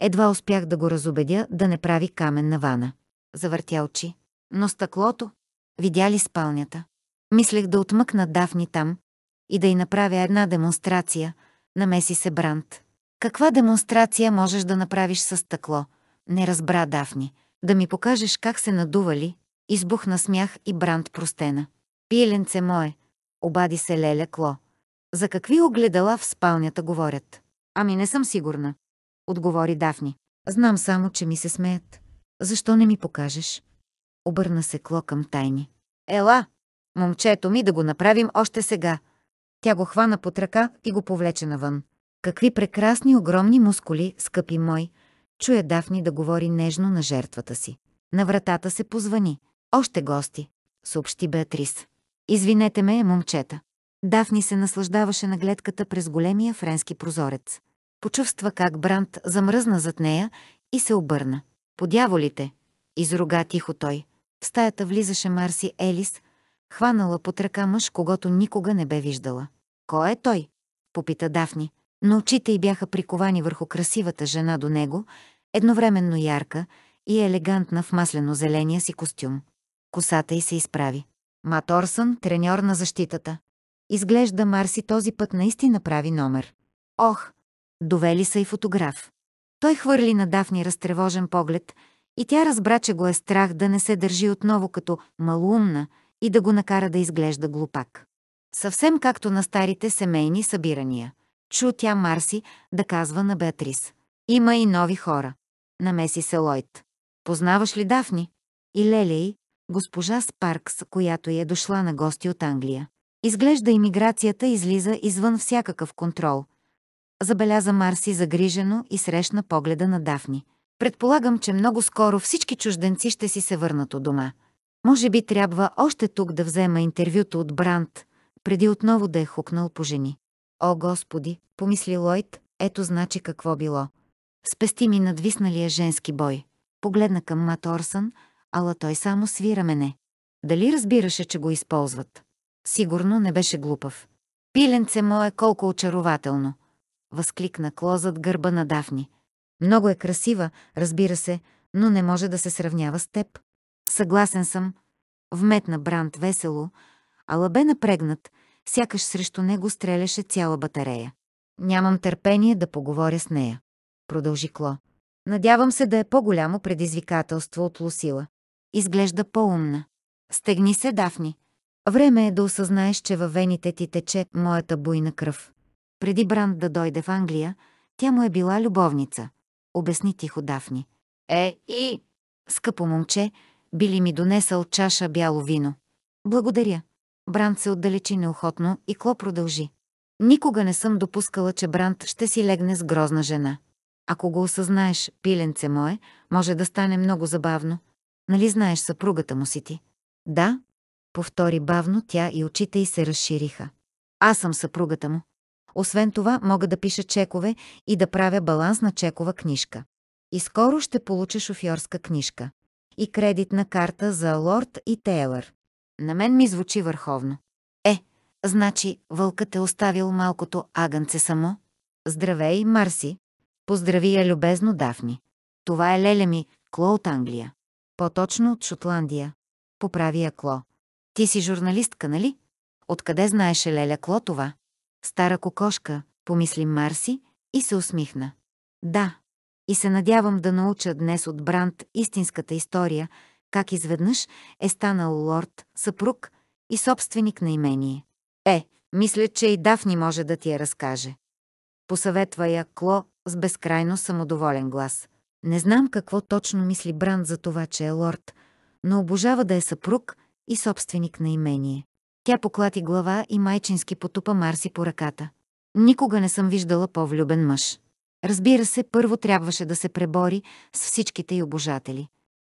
Едва успях да го разобедя да не прави каменна вана. Завъртя очи. Но стъклото... Видя ли спалнята? Мислех да отмъкна Дафни там и да й направя една демонстрация, намеси се бранд. Каква демонстрация можеш да направиш със стъкло? Не разбра Дафни. Да ми покажеш как се надували? Избухна смях и бранд простена. Пиленце мое, обади се Леля Кло. За какви огледала в спалнята говорят? Ами не съм сигурна отговори Дафни. Знам само, че ми се смеят. Защо не ми покажеш? Обърна се Кло към Тайни. Ела, момчето ми да го направим още сега. Тя го хвана под ръка и го повлече навън. Какви прекрасни огромни мускули, скъпи мой, чуя Дафни да говори нежно на жертвата си. На вратата се позвани. Още гости, съобщи Беатрис. Извинете ме, момчета. Дафни се наслаждаваше на гледката през големия френски прозорец. Почувства как Брант замръзна зад нея и се обърна. Подяволите! Изруга тихо той. В стаята влизаше Марси Елис, хванала под ръка мъж, когато никога не бе виждала. Кой е той? Попита Дафни. Но очите й бяха приковани върху красивата жена до него, едновременно ярка и елегантна в маслено-зеления си костюм. Косата й се изправи. Мат Орсън, треньор на защитата. Изглежда Марси този път наистина прави номер. Ох, довели са и фотограф. Той хвърли на Дафни разтревожен поглед и тя разбра, че го е страх да не се държи отново като малумна и да го накара да изглежда глупак. Съвсем както на старите семейни събирания. Чу тя Марси да казва на Беатрис. Има и нови хора. Намеси се Лойд. Познаваш ли Дафни? И Лелей, госпожа Спаркс, която е дошла на гости от Англия. Изглежда имиграцията излиза извън всякакъв контрол – забеляза Марси загрижено и срещна погледа на Дафни. Предполагам, че много скоро всички чужденци ще си се върнат от дома. Може би трябва още тук да взема интервюто от Бранд, преди отново да е хукнал по жени. О, Господи, помисли Лойд, ето значи какво било. Спести ми надвисналия женски бой. Погледна към Мат Орсън, ала той само свира мене. Дали разбираше, че го използват? Сигурно не беше глупав. Пиленце мое колко очарователно възкликна клозът гърба на Дафни. Много е красива, разбира се, но не може да се сравнява с теб. Съгласен съм. Вметна Бранд весело, а лъбе напрегнат, сякаш срещу него стреляше цяла батарея. Нямам търпение да поговоря с нея. Продължи Кло. Надявам се да е по-голямо предизвикателство от Лусила. Изглежда по-умна. Стегни се, Дафни. Време е да осъзнаеш, че във вените ти тече моята буйна кръв. Преди Бранд да дойде в Англия, тя му е била любовница, обясни тихо Дафни. Е, и... Скъпо момче, били ми донесъл чаша бяло вино? Благодаря. Бранд се отдалечи неохотно и Кло продължи. Никога не съм допускала, че Бранд ще си легне с грозна жена. Ако го осъзнаеш, пиленце мое, може да стане много забавно. Нали знаеш съпругата му си ти? Да, повтори бавно тя и очите й се разшириха. Аз съм съпругата му. Освен това, мога да пиша чекове и да правя баланс на чекова книжка. И скоро ще получа шофьорска книжка. И кредитна карта за Лорд и Тейлър. На мен ми звучи върховно. Е, значи вълкът е оставил малкото агънце само? Здравей, Марси! Поздрави я любезно, Дафни. Това е леля ми, Кло от Англия. По-точно от Шотландия. Поправи я Кло. Ти си журналистка, нали? Откъде знаеше Леля Кло това? Стара кокошка, помисли Марси и се усмихна. Да, и се надявам да науча днес от Бранд истинската история, как изведнъж е станал лорд, съпруг и собственик на имение. Е, мисля, че и Дафни може да ти я разкаже. Посъветва я Кло с безкрайно самодоволен глас. Не знам какво точно мисли Бранд за това, че е лорд, но обожава да е съпруг и собственик на имение. Тя поклати глава и майчински потупа Марси по ръката. Никога не съм виждала по-влюбен мъж. Разбира се, първо трябваше да се пребори с всичките й обожатели.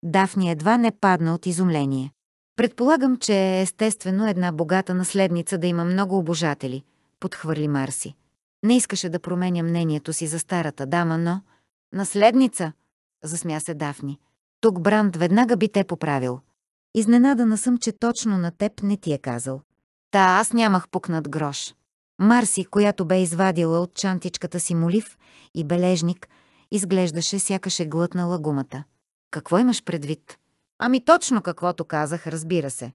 Дафни едва не падна от изумление. Предполагам, че е естествено една богата наследница да има много обожатели, подхвърли Марси. Не искаше да променя мнението си за старата дама, но... Наследница! Засмя се Дафни. Тук Бранд веднага би те поправил. Изненадана съм, че точно на теб не ти е казал. Та аз нямах пукнат грош. Марси, която бе извадила от чантичката си молив и бележник, изглеждаше сякаше глътнала гумата. Какво имаш предвид? Ами точно каквото казах, разбира се.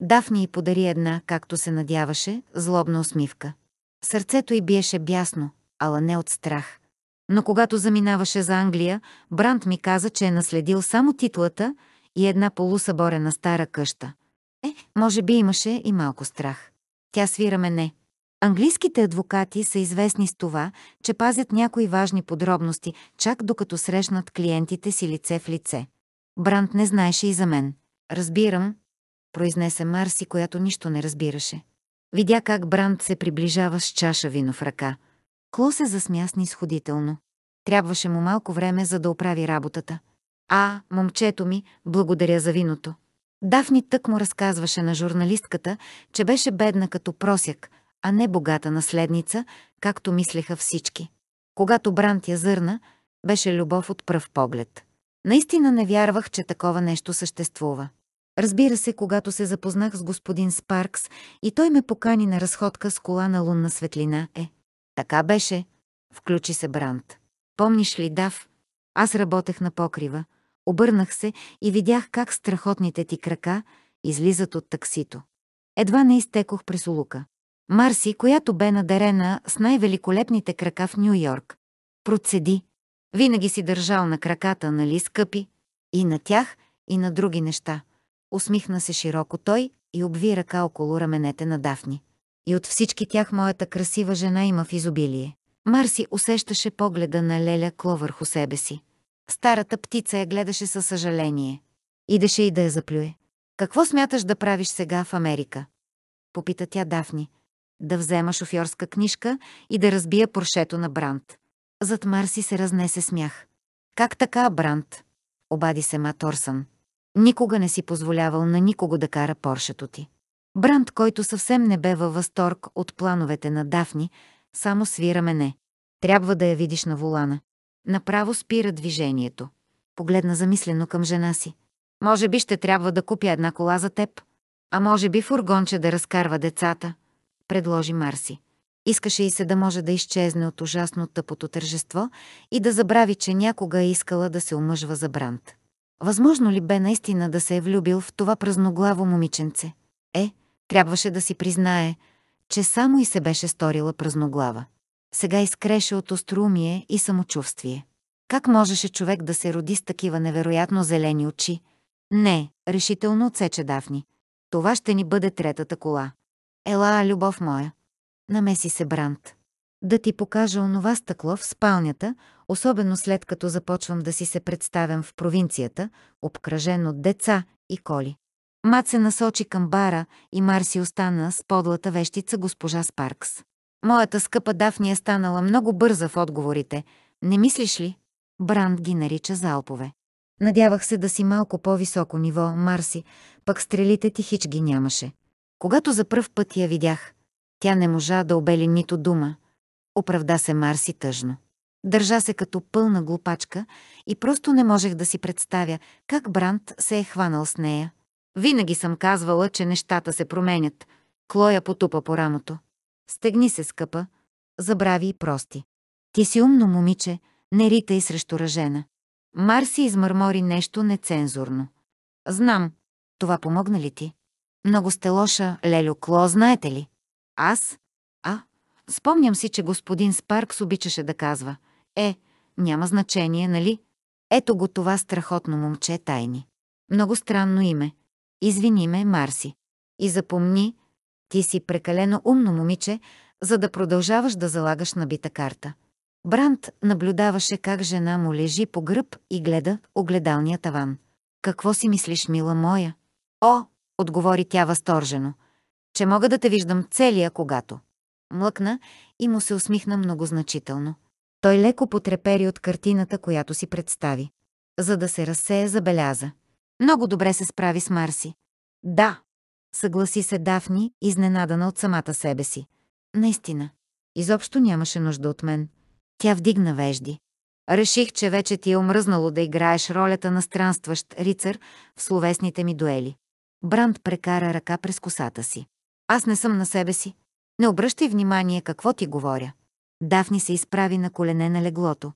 Дафни й подари една, както се надяваше, злобна усмивка. Сърцето й биеше бясно, ала не от страх. Но когато заминаваше за Англия, Бранд ми каза, че е наследил само титлата – и една полусъборена стара къща. Е, може би имаше и малко страх. Тя свира мене. Английските адвокати са известни с това, че пазят някои важни подробности, чак докато срещнат клиентите си лице в лице. Бранд не знаеше и за мен. Разбирам, произнесе Марси, която нищо не разбираше. Видя как Бранд се приближава с чаша вино в ръка. Кло се засмя снисходително. Трябваше му малко време, за да оправи работата. А, момчето ми, благодаря за виното. Дафни тък му разказваше на журналистката, че беше бедна като просяк, а не богата наследница, както мислеха всички. Когато Брант я зърна, беше любов от пръв поглед. Наистина не вярвах, че такова нещо съществува. Разбира се, когато се запознах с господин Спаркс и той ме покани на разходка с кола на лунна светлина, е. Така беше, включи се Брант. Помниш ли, Дав? Аз работех на покрива, Обърнах се и видях как страхотните ти крака излизат от таксито. Едва не изтекох през улука. Марси, която бе надарена с най-великолепните крака в Нью-Йорк, процеди. Винаги си държал на краката, нали, скъпи? И на тях, и на други неща. Усмихна се широко той и обви ръка около раменете на Дафни. И от всички тях моята красива жена има в изобилие. Марси усещаше погледа на Леля Кло върху себе си. Старата птица я гледаше със съжаление. Идеше и да я заплюе. Какво смяташ да правиш сега в Америка? Попита тя Дафни. Да взема шофьорска книжка и да разбия поршето на Брант. Зад Марси се разнесе смях. Как така, Брант? Обади се Ма Торсън. Никога не си позволявал на никого да кара поршето ти. Брант, който съвсем не бе във възторг от плановете на Дафни, само свира мене. Трябва да я видиш на волана. Направо спира движението. Погледна замислено към жена си. Може би ще трябва да купя една кола за теб. А може би фургонче да разкарва децата, предложи Марси. Искаше и се да може да изчезне от ужасно тъпото тържество и да забрави, че някога е искала да се омъжва за бранд. Възможно ли бе наистина да се е влюбил в това празноглаво момиченце? Е, трябваше да си признае, че само и се беше сторила празноглава сега изкреше от остроумие и самочувствие. Как можеше човек да се роди с такива невероятно зелени очи? Не, решително отсече Дафни. Това ще ни бъде третата кола. Ела, любов моя. Намеси се Брант. Да ти покажа онова стъкло в спалнята, особено след като започвам да си се представям в провинцията, обкръжен от деца и коли. Мат се насочи към бара и Марси остана с подлата вещица госпожа Спаркс. Моята скъпа Дафни е станала много бърза в отговорите. Не мислиш ли? Бранд ги нарича залпове. Надявах се да си малко по-високо ниво, Марси, пък стрелите ти хич ги нямаше. Когато за пръв път я видях, тя не можа да обели нито дума. Оправда се Марси тъжно. Държа се като пълна глупачка и просто не можех да си представя как Бранд се е хванал с нея. Винаги съм казвала, че нещата се променят. Клоя потупа по рамото. Стегни се, скъпа, забрави и прости. Ти си умно момиче, не ритай срещу ръжена. Марси измърмори нещо нецензурно. Знам, това помогна ли ти? Много сте лоша, Лелю Кло, знаете ли? Аз? А? Спомням си, че господин Спаркс обичаше да казва. Е, няма значение, нали? Ето го това страхотно момче тайни. Много странно име. Извини ме, Марси. И запомни, ти си прекалено умно момиче, за да продължаваш да залагаш на бита карта. Бранд наблюдаваше как жена му лежи по гръб и гледа огледалния таван. «Какво си мислиш, мила моя?» «О!» — отговори тя възторжено. «Че мога да те виждам целия, когато...» Млъкна и му се усмихна многозначително. Той леко потрепери от картината, която си представи. За да се разсее, забеляза. Много добре се справи с Марси. Да, съгласи се Дафни, изненадана от самата себе си. Наистина, изобщо нямаше нужда от мен. Тя вдигна вежди. Реших, че вече ти е омръзнало да играеш ролята на странстващ рицар в словесните ми дуели. Бранд прекара ръка през косата си. Аз не съм на себе си. Не обръщай внимание какво ти говоря. Дафни се изправи на колене на леглото.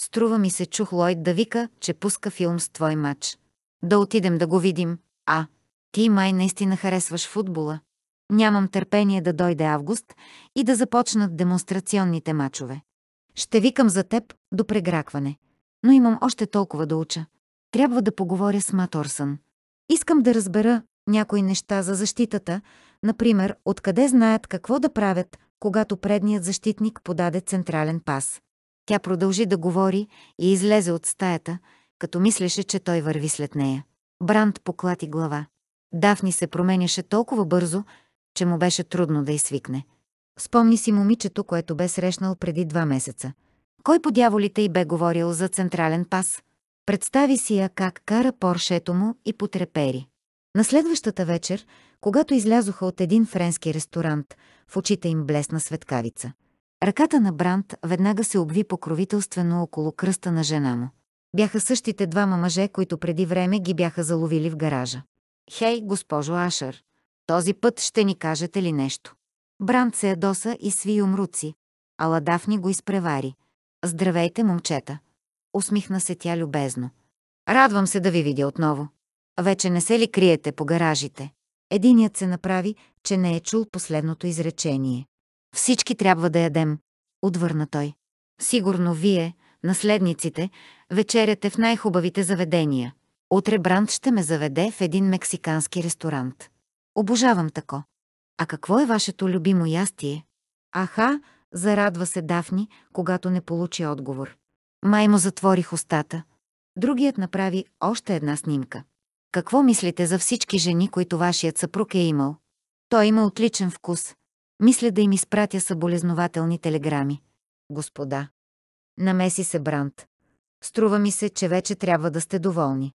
Струва ми се чух Лойд да вика, че пуска филм с твой матч. Да отидем да го видим, а? Ти май наистина харесваш футбола. Нямам търпение да дойде август и да започнат демонстрационните мачове. Ще викам за теб до прегракване, но имам още толкова да уча. Трябва да поговоря с Маторсън. Искам да разбера някои неща за защитата, например, откъде знаят какво да правят, когато предният защитник подаде централен пас. Тя продължи да говори и излезе от стаята, като мислеше, че той върви след нея. Бранд поклати глава. Дафни се променяше толкова бързо, че му беше трудно да извикне. Спомни си момичето, което бе срещнал преди два месеца. Кой по дяволите й бе говорил за централен пас? Представи си я как кара поршето му и потрепери. На следващата вечер, когато излязоха от един френски ресторант, в очите им блесна светкавица. Ръката на Бранд веднага се обви покровителствено около кръста на жена му. Бяха същите двама мъже, които преди време ги бяха заловили в гаража. Хей, госпожо Ашър, този път ще ни кажете ли нещо? Бранд се ядоса и сви умруци. Ладафни го изпревари. Здравейте, момчета. Усмихна се тя любезно. Радвам се да ви видя отново. Вече не се ли криете по гаражите? Единият се направи, че не е чул последното изречение. Всички трябва да ядем, отвърна той. Сигурно вие, наследниците, вечеряте в най-хубавите заведения. Утре Бранд ще ме заведе в един мексикански ресторант. Обожавам тако. А какво е вашето любимо ястие? Аха, зарадва се Дафни, когато не получи отговор. Май му затворих устата. Другият направи още една снимка. Какво мислите за всички жени, които вашият съпруг е имал? Той има отличен вкус. Мисля да им изпратя съболезнователни телеграми. Господа. Намеси се Бранд. Струва ми се, че вече трябва да сте доволни.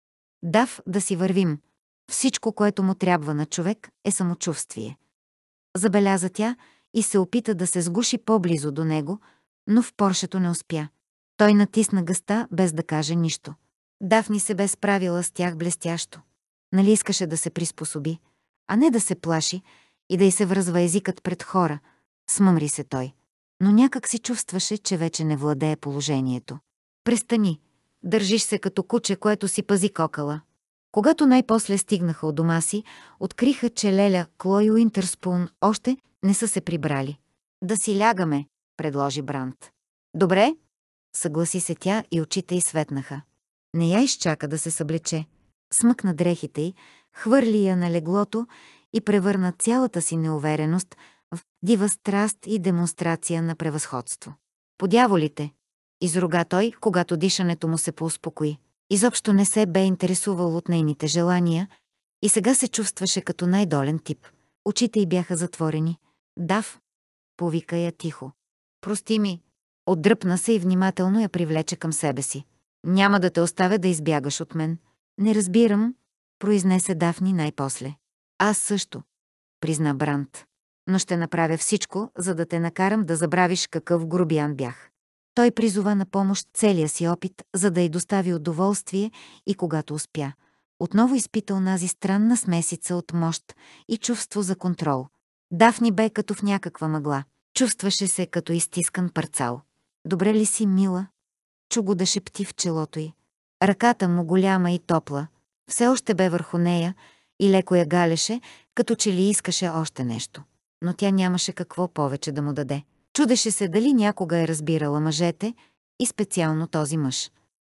Дав да си вървим. Всичко, което му трябва на човек, е самочувствие. Забеляза тя и се опита да се сгуши по-близо до него, но в Поршето не успя. Той натисна гъста, без да каже нищо. Дафни се бе справила с тях блестящо. Нали искаше да се приспособи, а не да се плаши и да й се връзва езикът пред хора. Смъмри се той. Но някак си чувстваше, че вече не владее положението. Престани, Държиш се като куче, което си пази кокала. Когато най-после стигнаха от дома си, откриха, че Леля, Кло и Уинтерспун още не са се прибрали. Да си лягаме, предложи Бранд. Добре, съгласи се тя и очите й светнаха. Не я изчака да се съблече. Смъкна дрехите й, хвърли я на леглото и превърна цялата си неувереност в дива страст и демонстрация на превъзходство. Подяволите, изруга той, когато дишането му се поуспокои. Изобщо не се бе интересувал от нейните желания и сега се чувстваше като най-долен тип. Очите й бяха затворени. Дав, повика я тихо. Прости ми. Отдръпна се и внимателно я привлече към себе си. Няма да те оставя да избягаш от мен. Не разбирам, произнесе Дафни най-после. Аз също, призна Брант. Но ще направя всичко, за да те накарам да забравиш какъв грубиян бях. Той призова на помощ целия си опит, за да й достави удоволствие и когато успя, отново изпита нази странна смесица от мощ и чувство за контрол. Дафни бе като в някаква мъгла. Чувстваше се като изтискан парцал. Добре ли си, мила? Чу го да шепти в челото й. Ръката му голяма и топла. Все още бе върху нея и леко я галеше, като че ли искаше още нещо. Но тя нямаше какво повече да му даде. Чудеше се дали някога е разбирала мъжете и специално този мъж.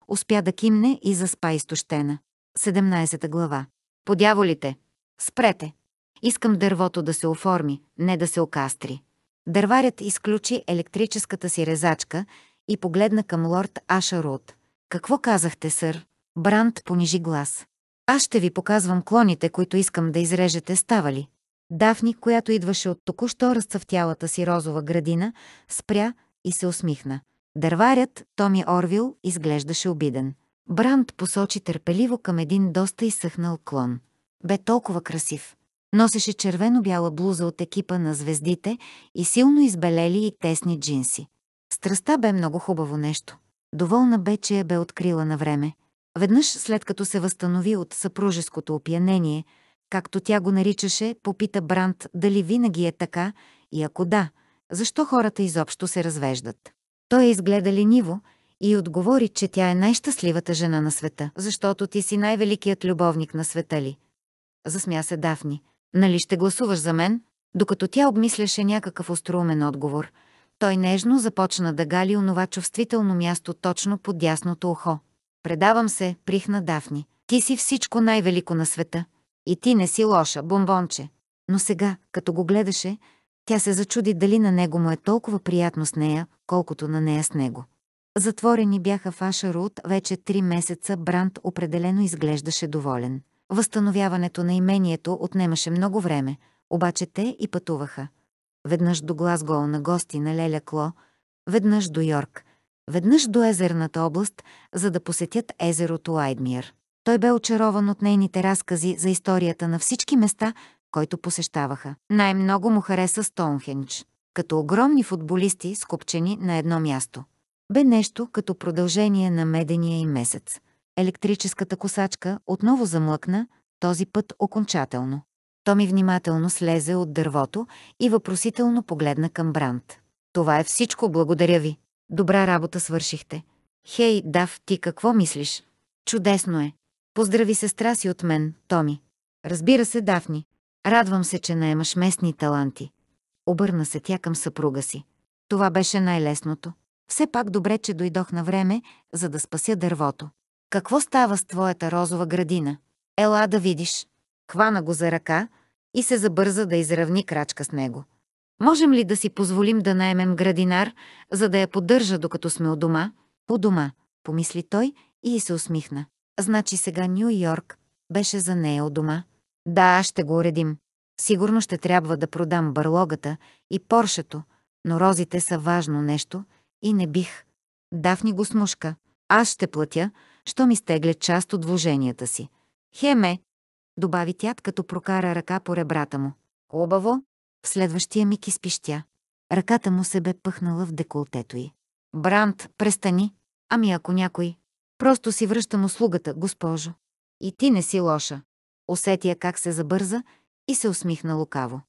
Успя да кимне и заспа изтощена. 17 глава. Подяволите! Спрете! Искам дървото да се оформи, не да се окастри. Дърварят изключи електрическата си резачка и погледна към лорд Ашарут. Какво казахте, сър? Бранд понижи глас. Аз ще ви показвам клоните, които искам да изрежете, става ли? Дафни, която идваше от току-що разцъфтялата си розова градина, спря и се усмихна. Дърварят Томи Орвил изглеждаше обиден. Бранд посочи търпеливо към един доста изсъхнал клон. Бе толкова красив. Носеше червено-бяла блуза от екипа на звездите и силно избелели и тесни джинси. Страста бе много хубаво нещо. Доволна бе, че я бе открила на време. Веднъж след като се възстанови от съпружеското опиянение – както тя го наричаше, попита Бранд дали винаги е така и ако да, защо хората изобщо се развеждат. Той изгледа лениво и отговори, че тя е най-щастливата жена на света, защото ти си най-великият любовник на света ли. Засмя се Дафни. Нали ще гласуваш за мен? Докато тя обмисляше някакъв остроумен отговор, той нежно започна да гали онова чувствително място точно под дясното ухо. Предавам се, прихна Дафни. Ти си всичко най-велико на света. И ти не си лоша, бомбонче. Но сега, като го гледаше, тя се зачуди дали на него му е толкова приятно с нея, колкото на нея с него. Затворени бяха в Ашарут вече три месеца, Бранд определено изглеждаше доволен. Възстановяването на имението отнемаше много време, обаче те и пътуваха. Веднъж до Глазгол на гости на Леля Кло, веднъж до Йорк, веднъж до езерната област, за да посетят езерото Айдмир. Той бе очарован от нейните разкази за историята на всички места, които посещаваха. Най-много му хареса Стоунхендж, като огромни футболисти, скупчени на едно място. Бе нещо като продължение на медения и месец. Електрическата косачка отново замлъкна, този път окончателно. Томи внимателно слезе от дървото и въпросително погледна към Бранд. Това е всичко, благодаря ви. Добра работа свършихте. Хей, Дав, ти какво мислиш? Чудесно е. Поздрави сестра си от мен, Томи. Разбира се, Дафни. Радвам се, че наемаш местни таланти. Обърна се тя към съпруга си. Това беше най-лесното. Все пак добре, че дойдох на време, за да спася дървото. Какво става с твоята розова градина? Ела да видиш. Хвана го за ръка и се забърза да изравни крачка с него. Можем ли да си позволим да наемем градинар, за да я поддържа докато сме у дома? У дома, помисли той и се усмихна. Значи сега Нью Йорк беше за нея от дома. Да, ще го уредим. Сигурно ще трябва да продам бърлогата и поршето, но розите са важно нещо и не бих. Дафни го смушка. Аз ще платя, що ми стегля част от вложенията си. Хеме, добави тят, като прокара ръка по ребрата му. Хубаво. В следващия миг изпищя. Ръката му се бе пъхнала в деколтето й. Бранд, престани. Ами ако някой Просто си връщам услугата, госпожо. И ти не си лоша. Усетия как се забърза и се усмихна лукаво.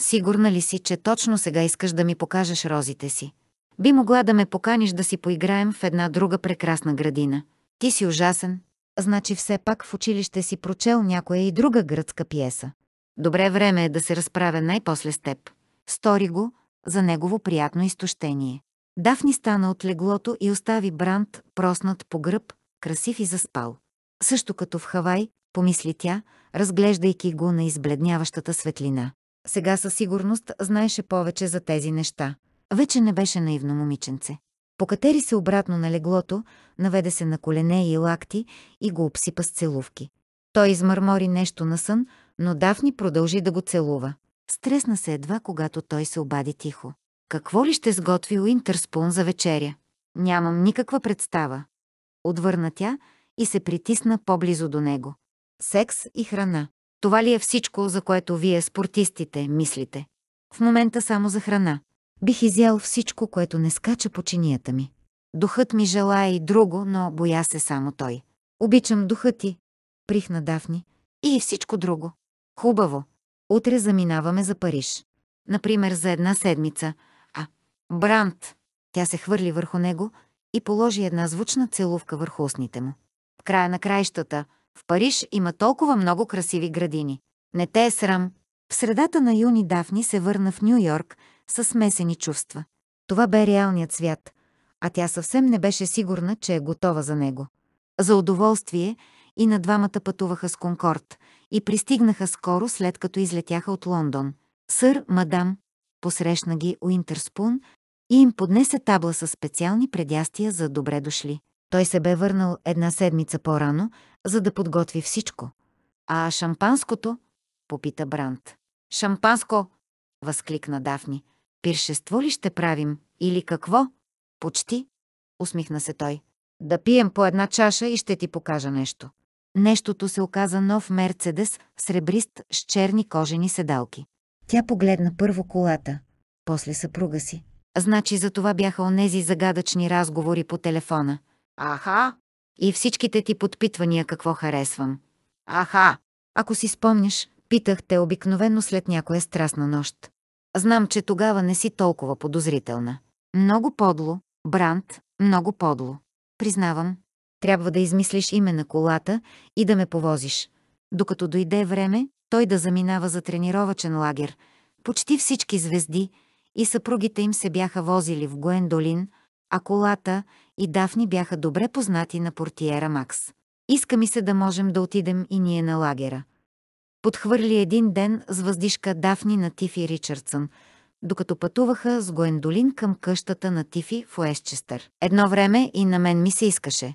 Сигурна ли си, че точно сега искаш да ми покажеш розите си? Би могла да ме поканиш да си поиграем в една друга прекрасна градина. Ти си ужасен. Значи все пак в училище си прочел някоя и друга гръцка пиеса. Добре време е да се разправя най-после с теб. Стори го за негово приятно изтощение. Дафни стана от леглото и остави Брант проснат по гръб, красив и заспал. Също като в Хавай, помисли тя, разглеждайки го на избледняващата светлина. Сега със сигурност знаеше повече за тези неща. Вече не беше наивно момиченце. Покатери се обратно на леглото, наведе се на колене и лакти и го обсипа с целувки. Той измърмори нещо на сън, но Дафни продължи да го целува. Стресна се едва, когато той се обади тихо. Какво ли ще сготви Уинтерспун за вечеря? Нямам никаква представа отвърна тя и се притисна по-близо до него. Секс и храна. Това ли е всичко, за което вие, спортистите, мислите? В момента само за храна. Бих изял всичко, което не скача по чинията ми. Духът ми желая и друго, но боя се само той. Обичам духа ти, прихна Дафни, и всичко друго. Хубаво. Утре заминаваме за Париж. Например, за една седмица. А, Брант. Тя се хвърли върху него и положи една звучна целувка върху устните му. В края на краищата, в Париж има толкова много красиви градини. Не те е срам. В средата на юни Дафни се върна в Нью-Йорк с смесени чувства. Това бе реалният свят, а тя съвсем не беше сигурна, че е готова за него. За удоволствие и на двамата пътуваха с Конкорд и пристигнаха скоро след като излетяха от Лондон. Сър, мадам, посрещна ги Уинтерспун и им поднесе табла с специални предястия за добре дошли. Той се бе върнал една седмица по-рано, за да подготви всичко. А шампанското? попита Брант. Шампанско! възкликна Дафни. Пиршество ли ще правим или какво? Почти, усмихна се той. Да пием по една чаша и ще ти покажа нещо. Нещото се оказа нов Мерцедес, сребрист с черни кожени седалки. Тя погледна първо колата, после съпруга си, Значи за това бяха онези загадъчни разговори по телефона. Аха! И всичките ти подпитвания какво харесвам. Аха! Ако си спомняш, питах те обикновено след някоя страстна нощ. Знам, че тогава не си толкова подозрителна. Много подло, Бранд, много подло. Признавам, трябва да измислиш име на колата и да ме повозиш. Докато дойде време, той да заминава за тренировачен лагер. Почти всички звезди, и съпругите им се бяха возили в Гуендолин, а колата и Дафни бяха добре познати на портиера Макс. Иска ми се да можем да отидем и ние на лагера. Подхвърли един ден с въздишка Дафни на Тифи Ричардсън, докато пътуваха с Гуендолин към къщата на Тифи в Уестчестър. Едно време и на мен ми се искаше.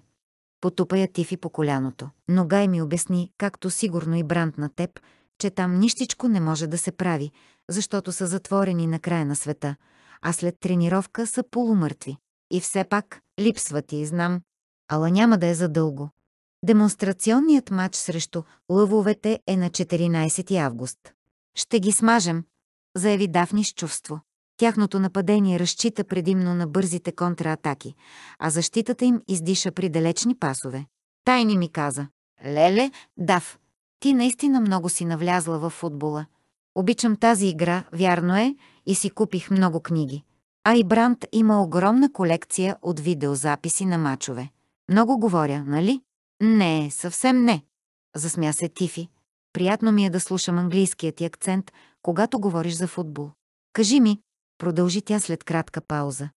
Потупа я Тифи по коляното. Но Гай ми обясни, както сигурно и бранд на теб, че там нищичко не може да се прави, защото са затворени на края на света, а след тренировка са полумъртви. И все пак, липсва ти, знам. Ала няма да е задълго. Демонстрационният матч срещу лъвовете е на 14 август. Ще ги смажем, заяви Дафни с чувство. Тяхното нападение разчита предимно на бързите контраатаки, а защитата им издиша при далечни пасове. Тайни ми каза. Леле, Дав, ти наистина много си навлязла в футбола. Обичам тази игра, вярно е, и си купих много книги. А и Бранд има огромна колекция от видеозаписи на мачове. Много говоря, нали? Не, съвсем не. Засмя се Тифи. Приятно ми е да слушам английския ти акцент, когато говориш за футбол. Кажи ми, продължи тя след кратка пауза.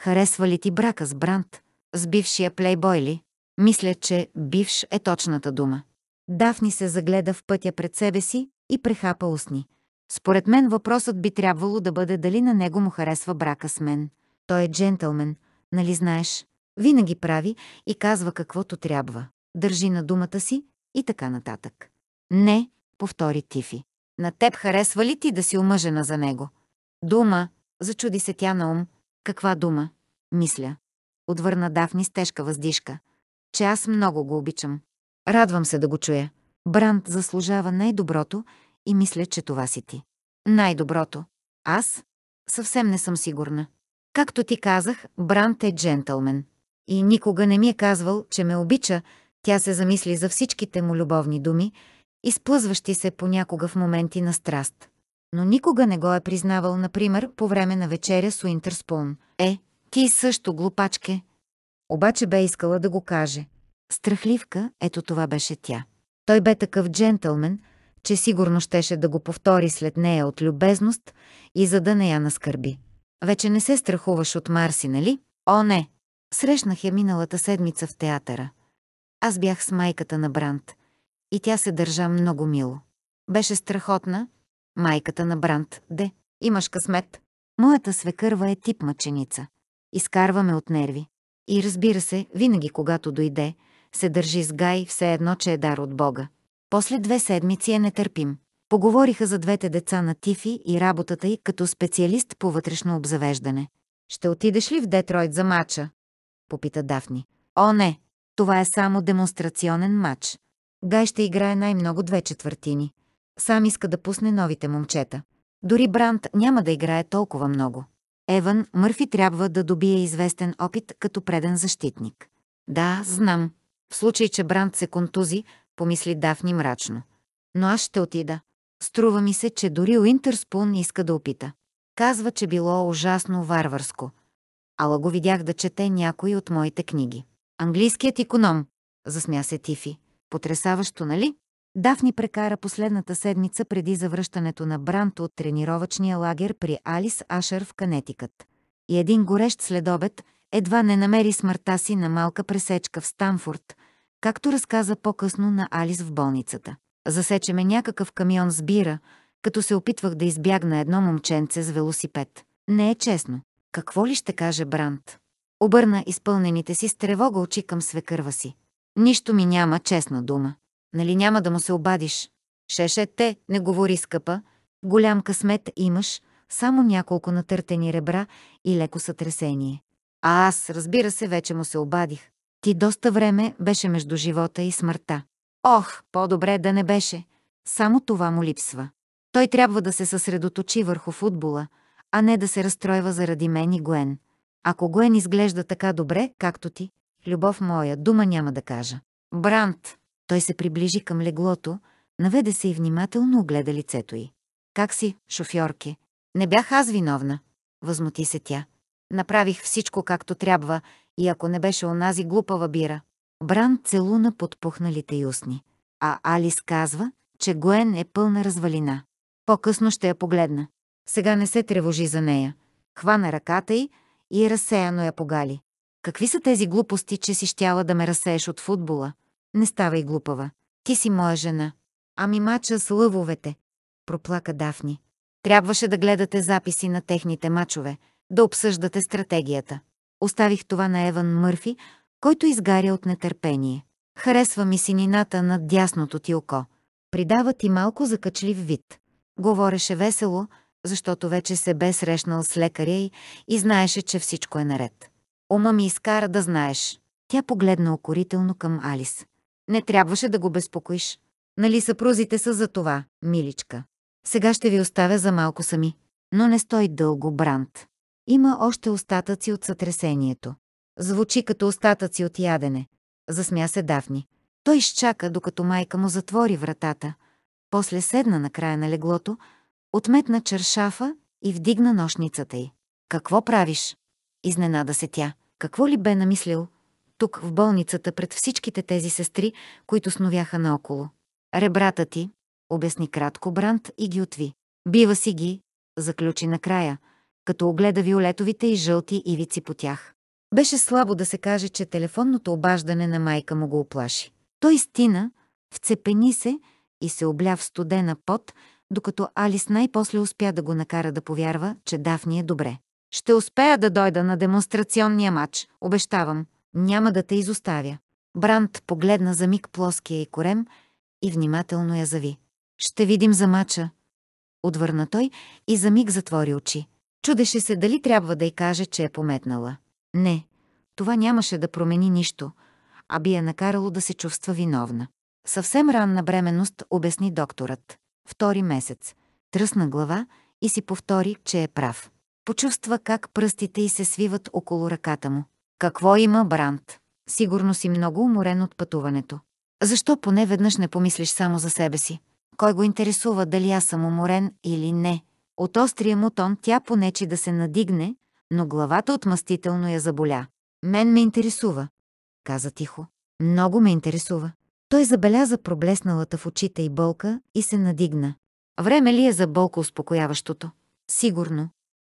Харесва ли ти брака с Бранд? С бившия плейбой ли? Мисля, че бивш е точната дума. Дафни се загледа в пътя пред себе си и прехапа устни. Според мен въпросът би трябвало да бъде дали на него му харесва брака с мен. Той е джентълмен, нали знаеш? Винаги прави и казва каквото трябва. Държи на думата си и така нататък. Не, повтори Тифи. На теб харесва ли ти да си омъжена за него? Дума, зачуди се тя на ум. Каква дума? Мисля. Отвърна Дафни с тежка въздишка. Че аз много го обичам. Радвам се да го чуя. Бранд заслужава най-доброто и мисля, че това си ти. Най-доброто. Аз? Съвсем не съм сигурна. Както ти казах, Брант е джентълмен. И никога не ми е казвал, че ме обича, тя се замисли за всичките му любовни думи, изплъзващи се понякога в моменти на страст. Но никога не го е признавал, например, по време на вечеря с Уинтерспун. Е, ти също, глупачке. Обаче бе искала да го каже. Страхливка, ето това беше тя. Той бе такъв джентълмен – че сигурно щеше да го повтори след нея от любезност и за да не я наскърби. Вече не се страхуваш от Марси, нали? О, не! Срещнах я миналата седмица в театъра. Аз бях с майката на Бранд. И тя се държа много мило. Беше страхотна. Майката на Бранд. де, имаш късмет. Моята свекърва е тип мъченица. Изкарваме от нерви. И разбира се, винаги когато дойде, се държи с Гай все едно, че е дар от Бога. После две седмици е нетърпим. Поговориха за двете деца на Тифи и работата й като специалист по вътрешно обзавеждане. «Ще отидеш ли в Детройт за матча?» попита Дафни. «О, не! Това е само демонстрационен матч. Гай ще играе най-много две четвъртини. Сам иска да пусне новите момчета. Дори Бранд няма да играе толкова много. Еван Мърфи трябва да добие известен опит като преден защитник. Да, знам. В случай, че Бранд се контузи, помисли Дафни мрачно. Но аз ще отида. Струва ми се, че дори Уинтерспун иска да опита. Казва, че било ужасно варварско. Ала го видях да чете някои от моите книги. Английският иконом, засмя се Тифи. Потресаващо, нали? Дафни прекара последната седмица преди завръщането на Бранто от тренировъчния лагер при Алис Ашер в Канетикът. И един горещ следобед едва не намери смъртта си на малка пресечка в Станфорд, както разказа по-късно на Алис в болницата. Засечеме някакъв камион с бира, като се опитвах да избягна едно момченце с велосипед. Не е честно. Какво ли ще каже Брант? Обърна изпълнените си с тревога очи към свекърва си. Нищо ми няма честна дума. Нали няма да му се обадиш? Шеше те, не говори скъпа. Голям късмет имаш, само няколко натъртени ребра и леко сътресение. А аз, разбира се, вече му се обадих. Ти доста време беше между живота и смъртта. Ох, по-добре да не беше. Само това му липсва. Той трябва да се съсредоточи върху футбола, а не да се разстройва заради мен и Гуен. Ако Гуен изглежда така добре, както ти, любов моя, дума няма да кажа. Брант! Той се приближи към леглото, наведе се и внимателно огледа лицето й. Как си, шофьорке? Не бях аз виновна, възмути се тя. Направих всичко както трябва и ако не беше онази глупава бира. Бран целуна подпухналите пухналите устни, а Алис казва, че Гуен е пълна развалина. По-късно ще я погледна. Сега не се тревожи за нея. Хвана ръката й и разсеяно я погали. Какви са тези глупости, че си щяла да ме разсееш от футбола? Не ставай глупава. Ти си моя жена. Ами мача с лъвовете, проплака Дафни. Трябваше да гледате записи на техните мачове – да обсъждате стратегията. Оставих това на Еван Мърфи, който изгаря от нетърпение. Харесва ми синината над дясното ти око. Придава ти малко закачлив вид. Говореше весело, защото вече се бе срещнал с лекаря й и знаеше, че всичко е наред. Ума ми изкара да знаеш. Тя погледна окорително към Алис. Не трябваше да го безпокоиш. Нали съпрузите са за това, миличка? Сега ще ви оставя за малко сами. Но не стой дълго, Брант. Има още остатъци от сътресението. Звучи като остатъци от ядене. Засмя се Дафни. Той изчака, докато майка му затвори вратата. После седна на края на леглото, отметна чершафа и вдигна нощницата й. «Какво правиш?» Изненада се тя. Какво ли бе намислил? Тук, в болницата, пред всичките тези сестри, които сновяха наоколо. «Ребрата ти», обясни кратко Бранд и ги отви. «Бива си ги», заключи накрая – като огледа виолетовите и жълти ивици по тях. Беше слабо да се каже, че телефонното обаждане на майка му го оплаши. Той стина, вцепени се и се обля в студена пот, докато Алис най-после успя да го накара да повярва, че Дафни е добре. «Ще успея да дойда на демонстрационния матч, обещавам. Няма да те изоставя». Бранд погледна за миг плоския и корем и внимателно я зави. «Ще видим за мача», отвърна той и за миг затвори очи. Чудеше се дали трябва да й каже, че е пометнала. Не, това нямаше да промени нищо, а би я накарало да се чувства виновна. Съвсем ранна бременност, обясни докторът. Втори месец. Тръсна глава и си повтори, че е прав. Почувства как пръстите й се свиват около ръката му. Какво има, Бранд? Сигурно си много уморен от пътуването. Защо поне веднъж не помислиш само за себе си? Кой го интересува дали аз съм уморен или не? От острия му тон тя понече да се надигне, но главата отмъстително я заболя. «Мен ме интересува», каза тихо. «Много ме интересува». Той забеляза проблесналата в очите и болка и се надигна. Време ли е за болко успокояващото? Сигурно,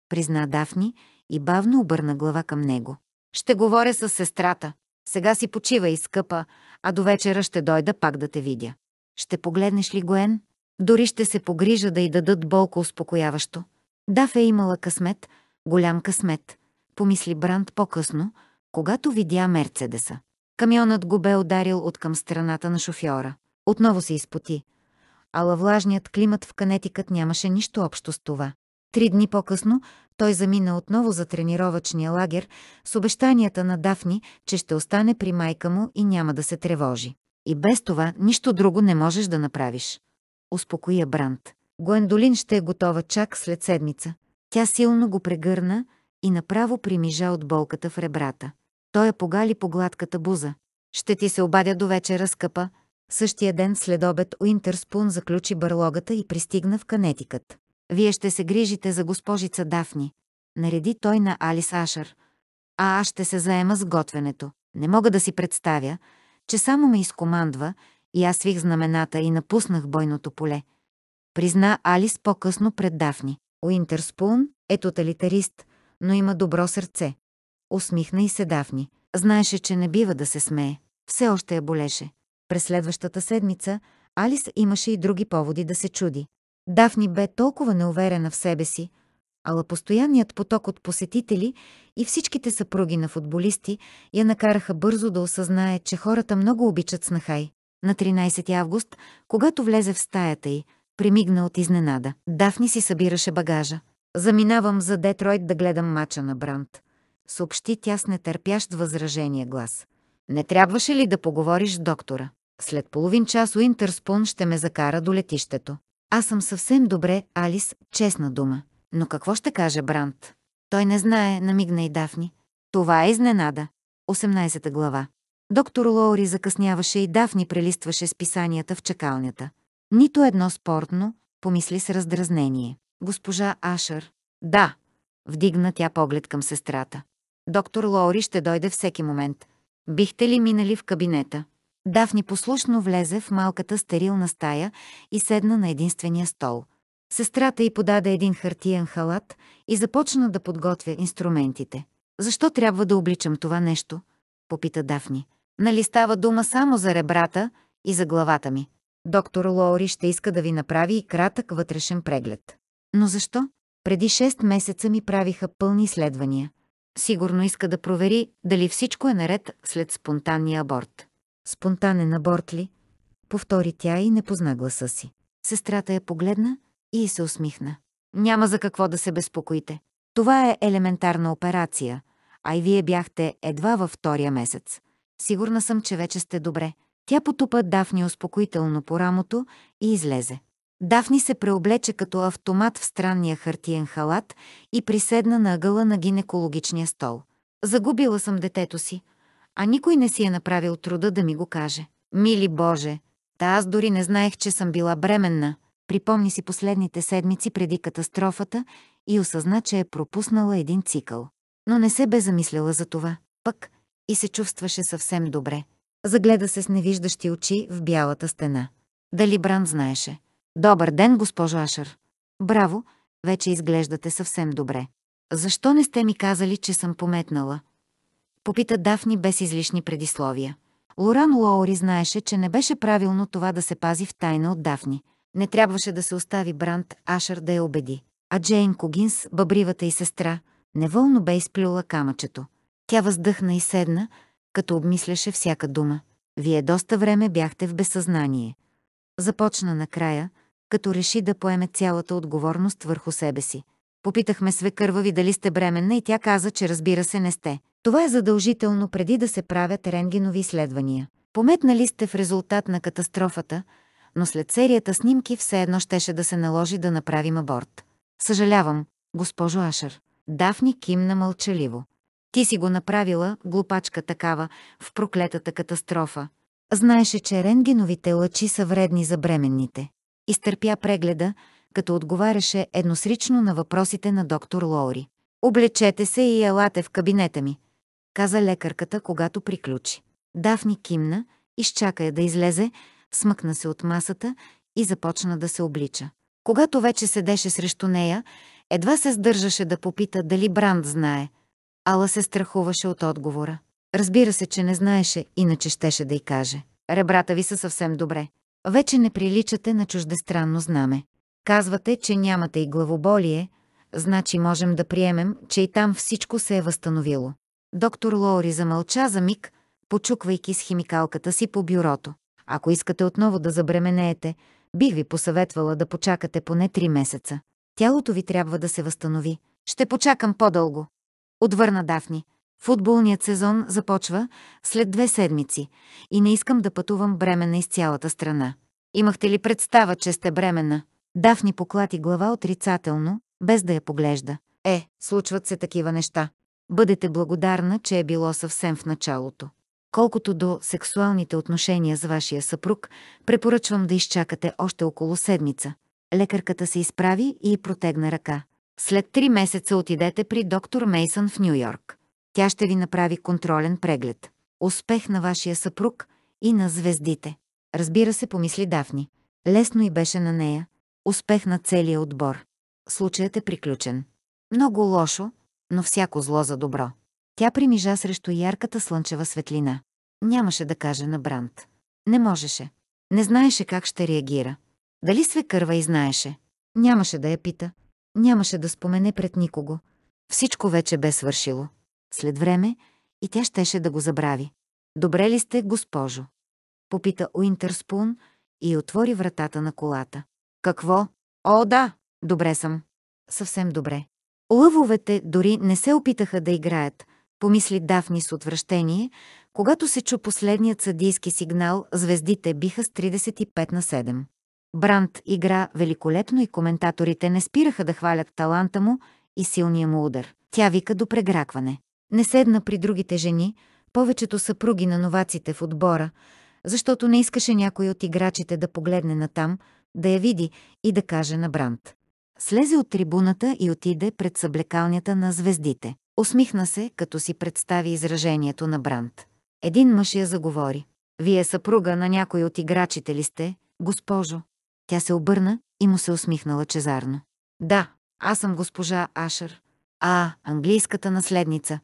призна Дафни и бавно обърна глава към него. Ще говоря с сестрата. Сега си почива и скъпа, а до вечера ще дойда пак да те видя. Ще погледнеш ли Гоен? Дори ще се погрижа да й дадат болко успокояващо. Даф е имала късмет, голям късмет, помисли Бранд по-късно, когато видя Мерцедеса. Камионът го бе ударил от към страната на шофьора. Отново се изпоти. Ала влажният климат в Канетикът нямаше нищо общо с това. Три дни по-късно той замина отново за тренировъчния лагер с обещанията на Дафни, че ще остане при майка му и няма да се тревожи. И без това нищо друго не можеш да направиш успокоя Бранд. Гуендолин ще е готова чак след седмица. Тя силно го прегърна и направо примижа от болката в ребрата. Той я погали по гладката буза. Ще ти се обадя до вечера, скъпа. Същия ден след обед Уинтерспун заключи бърлогата и пристигна в канетикът. Вие ще се грижите за госпожица Дафни. Нареди той на Алис Ашър. А аз ще се заема с готвенето. Не мога да си представя, че само ме изкомандва и аз свих знамената и напуснах бойното поле. Призна Алис по-късно пред Дафни. Уинтерспун е тоталитарист, но има добро сърце. Усмихна и се Дафни. Знаеше, че не бива да се смее. Все още я болеше. През следващата седмица Алис имаше и други поводи да се чуди. Дафни бе толкова неуверена в себе си, ала постоянният поток от посетители и всичките съпруги на футболисти я накараха бързо да осъзнае, че хората много обичат снахай на 13 август, когато влезе в стаята й, примигна от изненада. Дафни си събираше багажа. Заминавам за Детройт да гледам мача на Брант. Съобщи тя с нетърпящ възражение глас. Не трябваше ли да поговориш с доктора? След половин час Уинтерспун ще ме закара до летището. Аз съм съвсем добре, Алис, честна дума. Но какво ще каже Брант? Той не знае, намигна и Дафни. Това е изненада. 18 глава. Доктор Лоури закъсняваше и Дафни прелистваше с писанията в чакалнята. Нито едно спортно, помисли с раздразнение. Госпожа Ашър. Да, вдигна тя поглед към сестрата. Доктор Лоури ще дойде всеки момент. Бихте ли минали в кабинета? Дафни послушно влезе в малката стерилна стая и седна на единствения стол. Сестрата й подаде един хартиен халат и започна да подготвя инструментите. Защо трябва да обличам това нещо? Попита Дафни. Нали става дума само за ребрата и за главата ми? Доктор Лоури ще иска да ви направи и кратък вътрешен преглед. Но защо? Преди 6 месеца ми правиха пълни изследвания. Сигурно иска да провери дали всичко е наред след спонтанния аборт. Спонтанен аборт ли? Повтори тя и не позна гласа си. Сестрата я погледна и се усмихна. Няма за какво да се безпокоите. Това е елементарна операция, а и вие бяхте едва във втория месец. Сигурна съм, че вече сте добре. Тя потупа Дафни успокоително по рамото и излезе. Дафни се преоблече като автомат в странния хартиен халат и приседна на ъгъла на гинекологичния стол. Загубила съм детето си, а никой не си е направил труда да ми го каже. Мили Боже, та аз дори не знаех, че съм била бременна. Припомни си последните седмици преди катастрофата и осъзна, че е пропуснала един цикъл. Но не се бе замисляла за това. Пък, и се чувстваше съвсем добре. Загледа се с невиждащи очи в бялата стена. Дали Бран знаеше? Добър ден, госпожо Ашър. Браво, вече изглеждате съвсем добре. Защо не сте ми казали, че съм пометнала? Попита Дафни без излишни предисловия. Лоран Лоури знаеше, че не беше правилно това да се пази в тайна от Дафни. Не трябваше да се остави Бранд Ашър да я убеди. А Джейн Когинс, бъбривата и сестра, неволно бе изплюла камъчето. Тя въздъхна и седна, като обмисляше всяка дума. Вие доста време бяхте в безсъзнание. Започна накрая, като реши да поеме цялата отговорност върху себе си. Попитахме свекърва ви дали сте бременна и тя каза, че разбира се не сте. Това е задължително преди да се правят рентгенови изследвания. Пометнали сте в резултат на катастрофата, но след серията снимки все едно щеше да се наложи да направим аборт. Съжалявам, госпожо Ашер. Дафни кимна мълчаливо. Ти си го направила, глупачка такава, в проклетата катастрофа. Знаеше, че рентгеновите лъчи са вредни за бременните. Изтърпя прегледа, като отговаряше едносрично на въпросите на доктор Лоури. «Облечете се и елате в кабинета ми», каза лекарката, когато приключи. Дафни кимна, изчака я да излезе, смъкна се от масата и започна да се облича. Когато вече седеше срещу нея, едва се сдържаше да попита дали Бранд знае – Ала се страхуваше от отговора. Разбира се, че не знаеше, иначе щеше да й каже. Ребрата ви са съвсем добре. Вече не приличате на чуждестранно знаме. Казвате, че нямате и главоболие, значи можем да приемем, че и там всичко се е възстановило. Доктор Лоури замълча за миг, почуквайки с химикалката си по бюрото. Ако искате отново да забременеете, бих ви посъветвала да почакате поне три месеца. Тялото ви трябва да се възстанови. Ще почакам по-дълго. Отвърна Дафни. Футболният сезон започва след две седмици и не искам да пътувам бременна из цялата страна. Имахте ли представа, че сте бременна? Дафни поклати глава отрицателно, без да я поглежда. Е, случват се такива неща. Бъдете благодарна, че е било съвсем в началото. Колкото до сексуалните отношения с вашия съпруг, препоръчвам да изчакате още около седмица. Лекарката се изправи и протегна ръка. След три месеца отидете при доктор Мейсън в Нью Йорк. Тя ще ви направи контролен преглед. Успех на вашия съпруг и на звездите. Разбира се, помисли Дафни. Лесно и беше на нея. Успех на целия отбор. Случаят е приключен. Много лошо, но всяко зло за добро. Тя примижа срещу ярката слънчева светлина. Нямаше да каже на Бранд. Не можеше. Не знаеше как ще реагира. Дали свекърва и знаеше. Нямаше да я пита, Нямаше да спомене пред никого. Всичко вече бе свършило. След време и тя щеше да го забрави. «Добре ли сте, госпожо?» Попита Уинтерспун и отвори вратата на колата. «Какво? О, да! Добре съм. Съвсем добре». Лъвовете дори не се опитаха да играят, помисли Дафни с отвращение, когато се чу последният съдийски сигнал, звездите биха с 35 на 7. Бранд игра великолепно и коментаторите не спираха да хвалят таланта му и силния му удар. Тя вика до прегракване. Не седна при другите жени, повечето съпруги на новаците в отбора, защото не искаше някой от играчите да погледне натам, да я види и да каже на Бранд. Слезе от трибуната и отиде пред съблекалнята на звездите. Усмихна се, като си представи изражението на Бранд. Един мъж я заговори. Вие съпруга на някой от играчите ли сте, госпожо? Тя се обърна и му се усмихнала чезарно. Да, аз съм госпожа Ашер. А, английската наследница.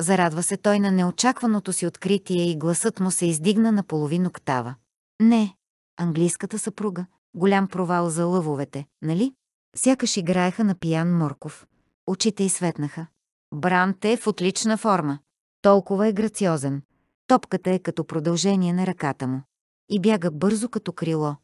Зарадва се той на неочакваното си откритие и гласът му се издигна на половин октава. Не, английската съпруга. Голям провал за лъвовете, нали? Сякаш играеха на пиян Морков. Очите й светнаха. Брант е в отлична форма. Толкова е грациозен. Топката е като продължение на ръката му. И бяга бързо като крило.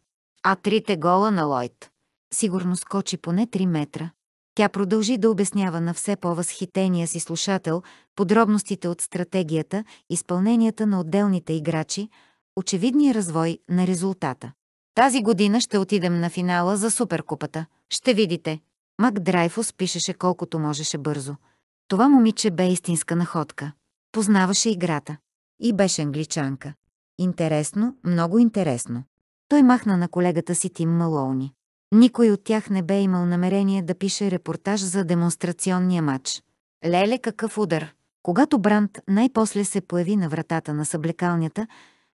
А трите гола на Лойд. Сигурно скочи поне 3 метра. Тя продължи да обяснява на все по-възхитения си слушател подробностите от стратегията, изпълненията на отделните играчи, очевидния развой на резултата. Тази година ще отидем на финала за Суперкупата. Ще видите. Мак Драйфус пишеше колкото можеше бързо. Това момиче бе истинска находка. Познаваше играта. И беше англичанка. Интересно, много интересно. Той махна на колегата си Тим Малоуни. Никой от тях не бе имал намерение да пише репортаж за демонстрационния матч. Леле, какъв удар! Когато Бранд най-после се появи на вратата на съблекалнята,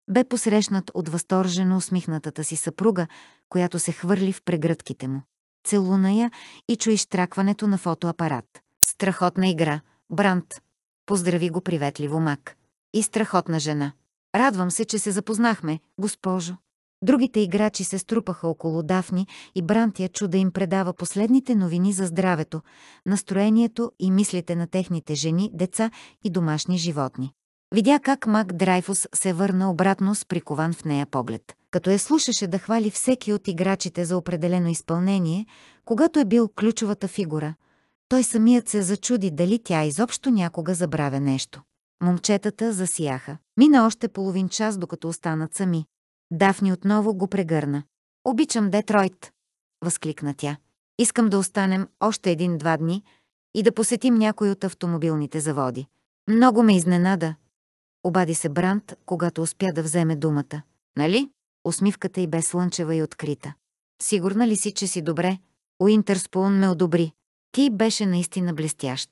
бе посрещнат от възторжено усмихнатата си съпруга, която се хвърли в прегръдките му. Целуна я и чу изтракването на фотоапарат. Страхотна игра, Бранд. Поздрави го приветливо Мак. И страхотна жена. Радвам се, че се запознахме, госпожо. Другите играчи се струпаха около Дафни и Брантия чуда им предава последните новини за здравето, настроението и мислите на техните жени, деца и домашни животни. Видя как Мак Драйфус се върна обратно с прикован в нея поглед. Като я слушаше да хвали всеки от играчите за определено изпълнение, когато е бил ключовата фигура, той самият се зачуди дали тя изобщо някога забравя нещо. Момчетата засияха. Мина още половин час, докато останат сами. Дафни отново го прегърна. Обичам Детройт, възкликна тя. Искам да останем още един-два дни и да посетим някой от автомобилните заводи. Много ме изненада. Обади се Брант, когато успя да вземе думата. Нали? Усмивката й бе слънчева и открита. Сигурна ли си, че си добре? Уинтерспун ме одобри. Ти беше наистина блестящ.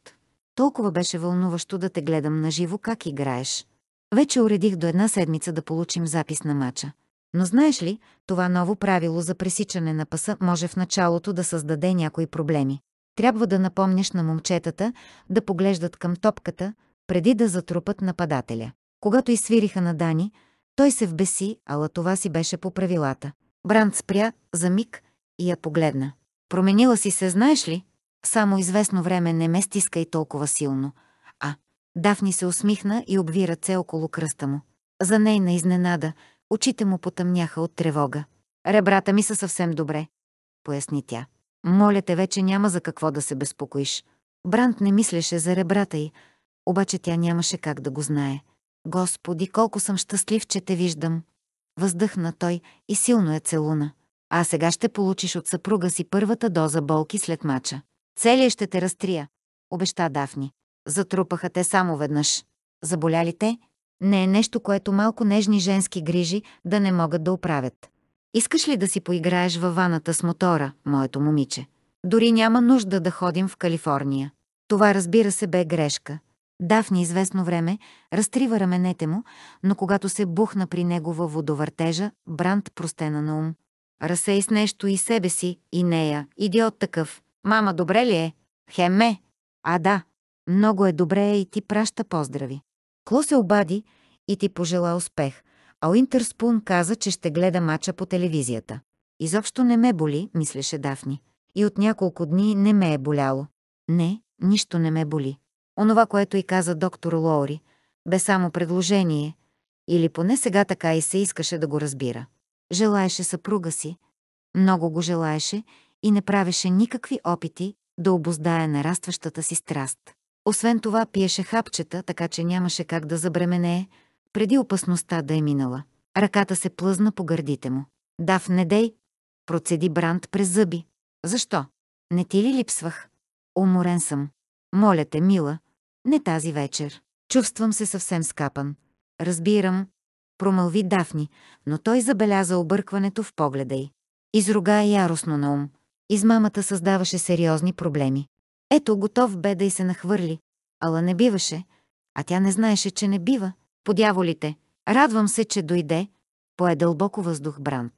Толкова беше вълнуващо да те гледам наживо как играеш. Вече уредих до една седмица да получим запис на мача. Но знаеш ли, това ново правило за пресичане на паса може в началото да създаде някои проблеми. Трябва да напомняш на момчетата да поглеждат към топката, преди да затрупат нападателя. Когато изсвириха на Дани, той се вбеси, ала това си беше по правилата. Бранд спря за миг и я погледна. Променила си се, знаеш ли? Само известно време не ме стиска и толкова силно. А, Дафни се усмихна и обви ръце около кръста му. За нейна изненада – Очите му потъмняха от тревога. Ребрата ми са съвсем добре, поясни тя. Моля те, вече няма за какво да се безпокоиш. Брант не мислеше за ребрата й, обаче тя нямаше как да го знае. Господи, колко съм щастлив, че те виждам. Въздъхна той и силно е целуна. А сега ще получиш от съпруга си първата доза болки след мача. Целия ще те разтрия, обеща Дафни. Затрупаха те само веднъж. Заболяли те, не е нещо, което малко нежни женски грижи да не могат да оправят. Искаш ли да си поиграеш във ваната с мотора, моето момиче? Дори няма нужда да ходим в Калифорния. Това разбира се бе грешка. Дафни известно време разтрива раменете му, но когато се бухна при негова водовъртежа, Бранд простена на ум. Разсей с нещо и себе си, и нея. Идиот такъв. Мама, добре ли е? Хеме. А да. Много е добре и ти праща поздрави. Кло се обади и ти пожела успех, а Уинтерспун каза, че ще гледа мача по телевизията. Изобщо не ме боли, мислеше Дафни. И от няколко дни не ме е боляло. Не, нищо не ме боли. Онова, което и каза доктор Лоури, бе само предложение. Или поне сега така и се искаше да го разбира. Желаеше съпруга си. Много го желаеше и не правеше никакви опити да обоздае нарастващата си страст. Освен това пиеше хапчета, така че нямаше как да забременее, преди опасността да е минала. Ръката се плъзна по гърдите му. «Дав, не дей!» Процеди Бранд през зъби. «Защо? Не ти ли липсвах? Уморен съм. Моля те, мила, не тази вечер. Чувствам се съвсем скапан. Разбирам», промълви Дафни, но той забеляза объркването в погледа й. Изруга яростно на ум. Измамата създаваше сериозни проблеми. Ето, готов бе да й се нахвърли. Ала не биваше, а тя не знаеше, че не бива. Подяволите, радвам се, че дойде, пое дълбоко въздух Бранд.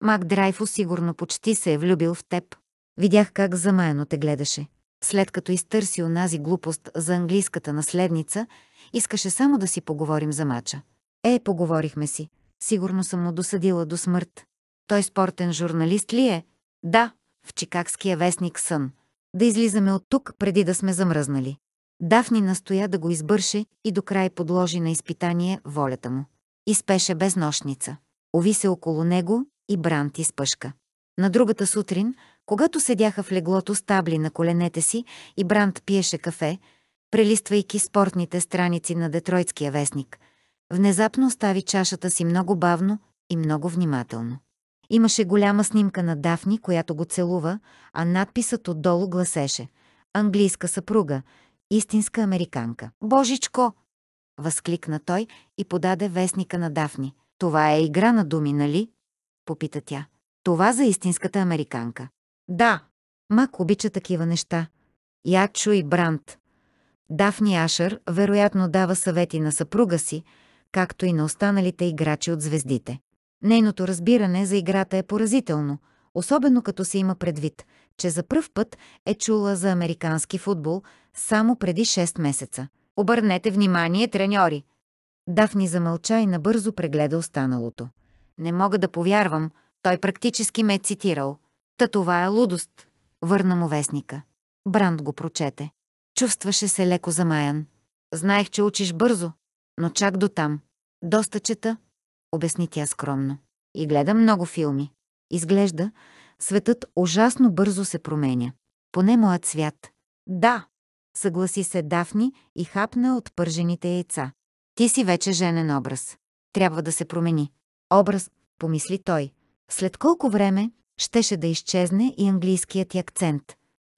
Мак Драйфо сигурно почти се е влюбил в теб. Видях как замаяно те гледаше. След като изтърси онази глупост за английската наследница, искаше само да си поговорим за мача. Е, поговорихме си. Сигурно съм му досъдила до смърт. Той спортен журналист ли е? Да, в чикагския вестник Сън да излизаме от тук преди да сме замръзнали. Дафни настоя да го избърше и до край подложи на изпитание волята му. Изпеше без нощница. Ови се около него и Брант изпъшка. На другата сутрин, когато седяха в леглото стабли на коленете си и Брант пиеше кафе, прелиствайки спортните страници на Детройтския вестник, внезапно остави чашата си много бавно и много внимателно. Имаше голяма снимка на Дафни, която го целува, а надписът отдолу гласеше «Английска съпруга, истинска американка». «Божичко!» – възкликна той и подаде вестника на Дафни. «Това е игра на думи, нали?» – попита тя. «Това за истинската американка». «Да!» Мак обича такива неща. Ячо и Бранд. Дафни Ашър вероятно дава съвети на съпруга си, както и на останалите играчи от звездите. Нейното разбиране за играта е поразително, особено като се има предвид, че за пръв път е чула за американски футбол само преди 6 месеца. Обърнете внимание, треньори! Дафни замълча и набързо прегледа останалото. Не мога да повярвам, той практически ме е цитирал. Та това е лудост, върна му вестника. Бранд го прочете. Чувстваше се леко замаян. Знаех, че учиш бързо, но чак до там. Доста чета, обясни тя скромно. И гледам много филми. Изглежда, светът ужасно бързо се променя. Поне моят свят. Да, съгласи се Дафни и хапна от пържените яйца. Ти си вече женен образ. Трябва да се промени. Образ, помисли той. След колко време щеше да изчезне и английският ти акцент.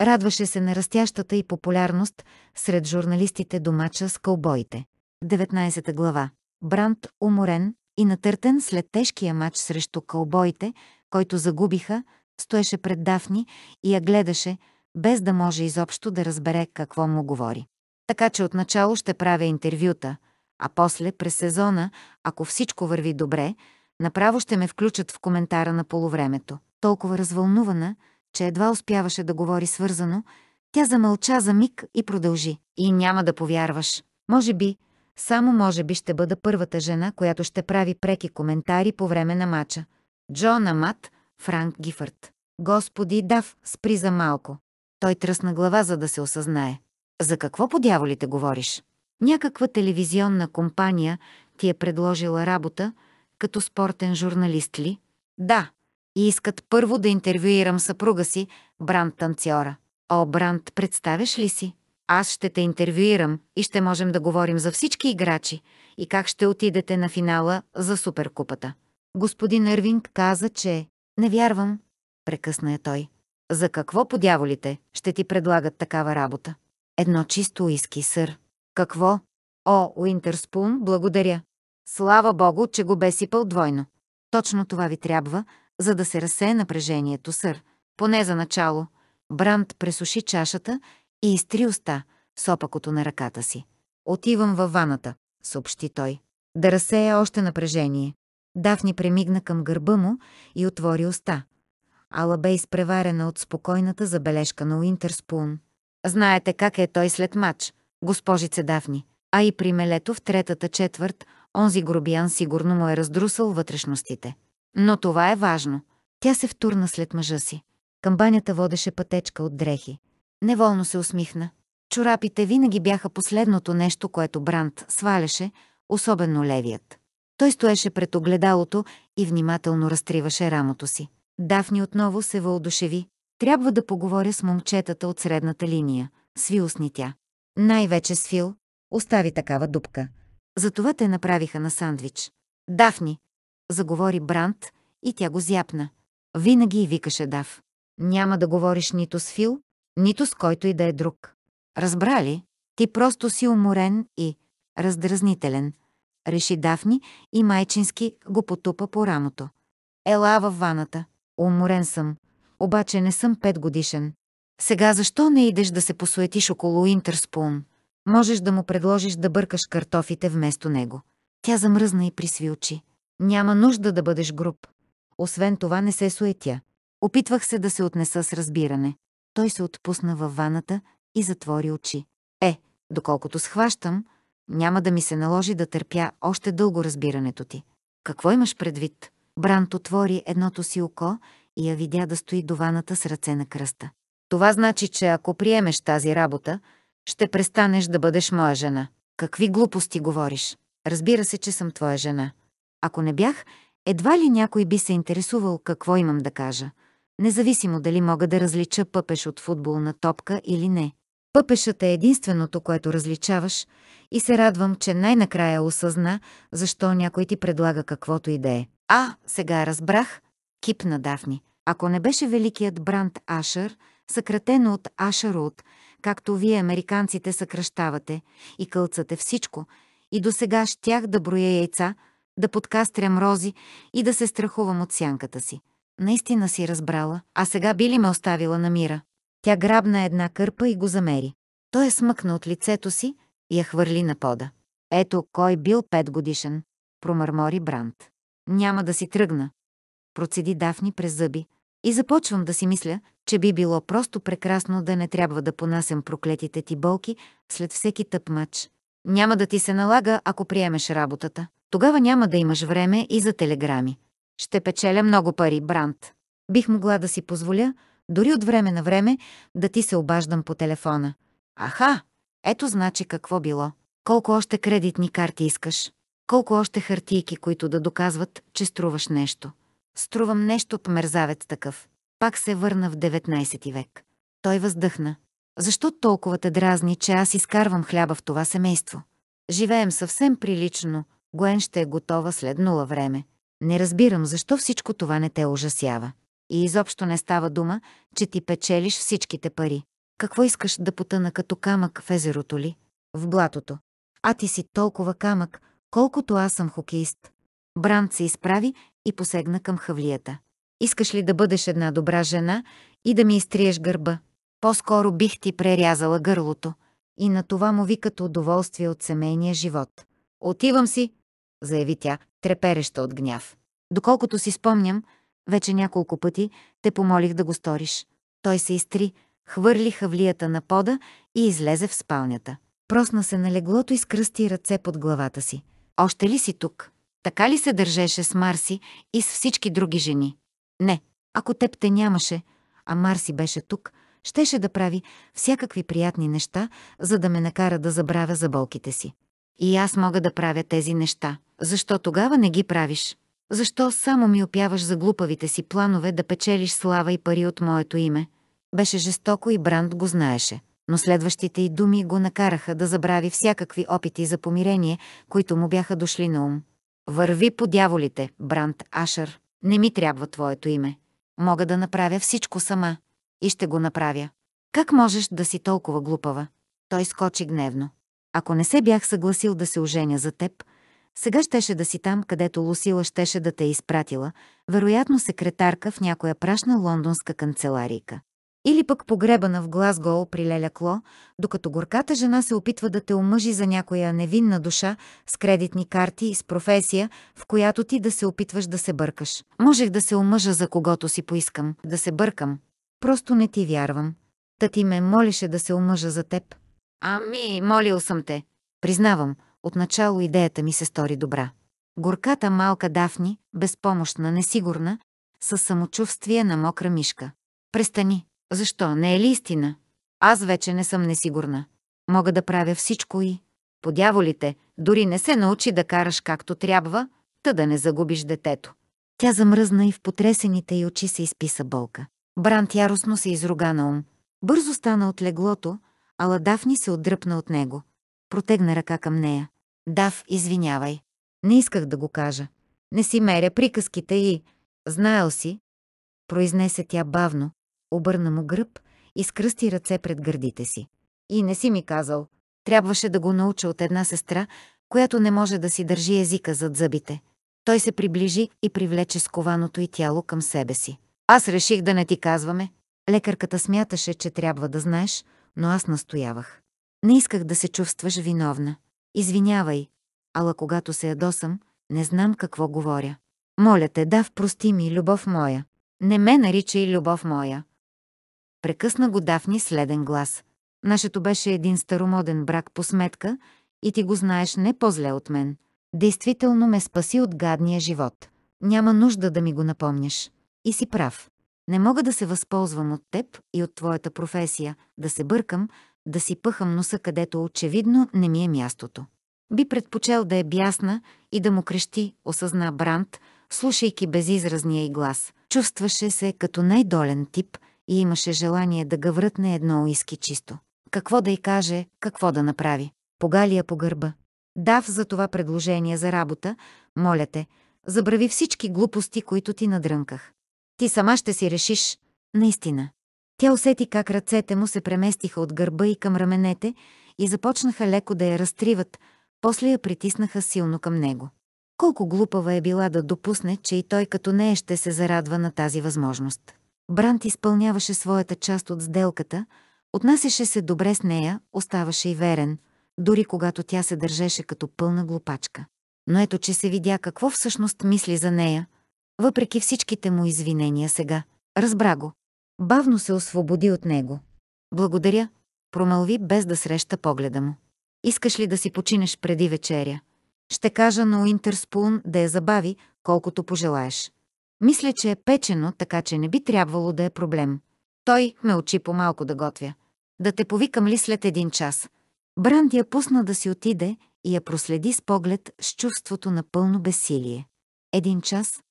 Радваше се на растящата и популярност сред журналистите домача с кълбоите. 19 глава. Бранд уморен, и натъртен след тежкия матч срещу кълбоите, който загубиха, стоеше пред Дафни и я гледаше, без да може изобщо да разбере какво му говори. Така че отначало ще правя интервюта, а после през сезона, ако всичко върви добре, направо ще ме включат в коментара на полувремето. Толкова развълнувана, че едва успяваше да говори свързано, тя замълча за миг и продължи. И няма да повярваш. Може би, само може би ще бъда първата жена, която ще прави преки коментари по време на мача. Джона Мат, Франк Гифърт. Господи Дав, спри за малко. Той тръсна глава, за да се осъзнае. За какво по дяволите говориш? Някаква телевизионна компания ти е предложила работа като спортен журналист ли? Да. И искат първо да интервюирам съпруга си, Бранд танцора. О, Бранд, представяш ли си? Аз ще те интервюирам и ще можем да говорим за всички играчи и как ще отидете на финала за Суперкупата. Господин Ервинг каза, че... Не вярвам, прекъсна е той. За какво подяволите ще ти предлагат такава работа? Едно чисто уиски, сър. Какво? О, Уинтерспун, благодаря. Слава богу, че го бе сипал двойно. Точно това ви трябва, за да се разсее напрежението, сър. Поне за начало. Бранд пресуши чашата и изтри уста, сопакото на ръката си. Отивам във ваната, съобщи той. Да разсея още напрежение. Дафни премигна към гърба му и отвори уста. Ала бе изпреварена от спокойната забележка на Уинтерспун. Знаете как е той след матч, госпожице Дафни. А и при Мелето в третата четвърт, онзи грубиян сигурно му е раздрусал вътрешностите. Но това е важно. Тя се втурна след мъжа си. Камбанята водеше пътечка от дрехи. Неволно се усмихна. Чорапите винаги бяха последното нещо, което Бранд сваляше, особено левият. Той стоеше пред огледалото и внимателно разтриваше рамото си. Дафни отново се въодушеви. Трябва да поговоря с момчетата от средната линия. Сви усни тя. Най-вече с Фил. Остави такава дупка. Затова те направиха на сандвич. Дафни, заговори Брант и тя го зяпна. Винаги и викаше Дав. Няма да говориш нито с Фил, нито с който и да е друг. Разбрали, Ти просто си уморен и раздразнителен, реши Дафни и майчински го потупа по рамото. Ела във ваната. Уморен съм, обаче не съм пет годишен. Сега защо не идеш да се посуетиш около Интерспун? Можеш да му предложиш да бъркаш картофите вместо него. Тя замръзна и присви очи. Няма нужда да бъдеш груб. Освен това не се суетя. Опитвах се да се отнеса с разбиране. Той се отпусна във ваната и затвори очи. Е, доколкото схващам, няма да ми се наложи да търпя още дълго разбирането ти. Какво имаш предвид? Брант отвори едното си око и я видя да стои до ваната с ръце на кръста. Това значи, че ако приемеш тази работа, ще престанеш да бъдеш моя жена. Какви глупости говориш? Разбира се, че съм твоя жена. Ако не бях, едва ли някой би се интересувал какво имам да кажа независимо дали мога да различа пъпеш от футболна топка или не. Пъпешът е единственото, което различаваш и се радвам, че най-накрая осъзна, защо някой ти предлага каквото и да е. А, сега разбрах, кипна Дафни. Ако не беше великият бранд Ашър, съкратено от Ашарут, както вие американците съкръщавате и кълцате всичко, и до сега щях да броя яйца, да подкастрям рози и да се страхувам от сянката си. Наистина си разбрала, а сега би ли ме оставила на мира? Тя грабна една кърпа и го замери. Той е смъкна от лицето си и я хвърли на пода. Ето кой бил пет годишен, промърмори Брант. Няма да си тръгна, процеди Дафни през зъби. И започвам да си мисля, че би било просто прекрасно да не трябва да понасям проклетите ти болки след всеки тъп мач. Няма да ти се налага, ако приемеш работата. Тогава няма да имаш време и за телеграми. Ще печеля много пари, Бранд. Бих могла да си позволя, дори от време на време, да ти се обаждам по телефона. Аха, ето значи какво било. Колко още кредитни карти искаш? Колко още хартийки, които да доказват, че струваш нещо? Струвам нещо мерзавец такъв. Пак се върна в 19 век. Той въздъхна. Защо толкова те дразни, че аз изкарвам хляба в това семейство? Живеем съвсем прилично. Гуен ще е готова след нула време. Не разбирам защо всичко това не те ужасява. И изобщо не става дума, че ти печелиш всичките пари. Какво искаш да потъна като камък в езерото ли? В блатото. А ти си толкова камък, колкото аз съм хокеист. Бранд се изправи и посегна към хавлията. Искаш ли да бъдеш една добра жена и да ми изтриеш гърба? По-скоро бих ти прерязала гърлото. И на това му ви като удоволствие от семейния живот. Отивам си, заяви тя, трепереща от гняв. Доколкото си спомням, вече няколко пъти те помолих да го сториш. Той се изтри, хвърли хавлията на пода и излезе в спалнята. Просна се на леглото и скръсти ръце под главата си. Още ли си тук? Така ли се държеше с Марси и с всички други жени? Не, ако теб те нямаше, а Марси беше тук, щеше да прави всякакви приятни неща, за да ме накара да забравя за болките си. И аз мога да правя тези неща. Защо тогава не ги правиш? Защо само ми опяваш за глупавите си планове да печелиш слава и пари от моето име? Беше жестоко и Бранд го знаеше, но следващите й думи го накараха да забрави всякакви опити за помирение, които му бяха дошли на ум. Върви по дяволите, Бранд Ашър. Не ми трябва твоето име. Мога да направя всичко сама. И ще го направя. Как можеш да си толкова глупава? Той скочи гневно. Ако не се бях съгласил да се оженя за теб, сега щеше да си там, където Лусила щеше да те е изпратила, вероятно секретарка в някоя прашна лондонска канцеларийка. Или пък погребана в гол при Леля Кло, докато горката жена се опитва да те омъжи за някоя невинна душа с кредитни карти и с професия, в която ти да се опитваш да се бъркаш. Можех да се омъжа за когото си поискам, да се бъркам. Просто не ти вярвам. Та ти ме молеше да се омъжа за теб. Ами, молил съм те. Признавам, отначало идеята ми се стори добра. Горката малка Дафни, безпомощна, несигурна, със самочувствие на мокра мишка. Престани. Защо? Не е ли истина? Аз вече не съм несигурна. Мога да правя всичко и... Подяволите, дори не се научи да караш както трябва, та да не загубиш детето. Тя замръзна и в потресените й очи се изписа болка. Брант яростно се изруга на ум. Бързо стана от леглото, Ала Дафни се отдръпна от него. Протегна ръка към нея. Дав, извинявай. Не исках да го кажа. Не си меря приказките и... Знаел си. Произнесе тя бавно, обърна му гръб и скръсти ръце пред гърдите си. И не си ми казал. Трябваше да го науча от една сестра, която не може да си държи езика зад зъбите. Той се приближи и привлече скованото и тяло към себе си. Аз реших да не ти казваме. Лекарката смяташе, че трябва да знаеш, но аз настоявах. Не исках да се чувстваш виновна. Извинявай, ала когато се ядосам, не знам какво говоря. Моля те, дав, прости ми, любов моя. Не ме наричай любов моя. Прекъсна го Дафни следен глас. Нашето беше един старомоден брак по сметка и ти го знаеш не по-зле от мен. Действително ме спаси от гадния живот. Няма нужда да ми го напомняш. И си прав. Не мога да се възползвам от теб и от твоята професия, да се бъркам, да си пъхам носа, където очевидно не ми е мястото. Би предпочел да е бясна и да му крещи, осъзна Бранд, слушайки безизразния и глас. Чувстваше се като най-долен тип и имаше желание да гъвратне едно уиски чисто. Какво да й каже, какво да направи. Погалия по гърба. Дав за това предложение за работа, моля те, забрави всички глупости, които ти надрънках. Ти сама ще си решиш. Наистина. Тя усети как ръцете му се преместиха от гърба и към раменете и започнаха леко да я разтриват, после я притиснаха силно към него. Колко глупава е била да допусне, че и той като нея ще се зарадва на тази възможност. Брант изпълняваше своята част от сделката, отнасяше се добре с нея, оставаше и верен, дори когато тя се държеше като пълна глупачка. Но ето, че се видя какво всъщност мисли за нея – въпреки всичките му извинения сега, разбра го. Бавно се освободи от него. Благодаря, промълви без да среща погледа му. Искаш ли да си починеш преди вечеря? Ще кажа на Уинтерспун да я забави, колкото пожелаеш. Мисля, че е печено, така че не би трябвало да е проблем. Той ме очи по-малко да готвя. Да те повикам ли след един час? Бранд я пусна да си отиде и я проследи с поглед с чувството на пълно безсилие. Един час,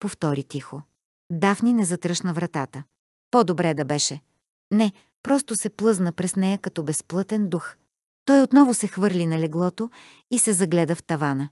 повтори тихо. Дафни не затръшна вратата. По-добре да беше. Не, просто се плъзна през нея като безплътен дух. Той отново се хвърли на леглото и се загледа в тавана.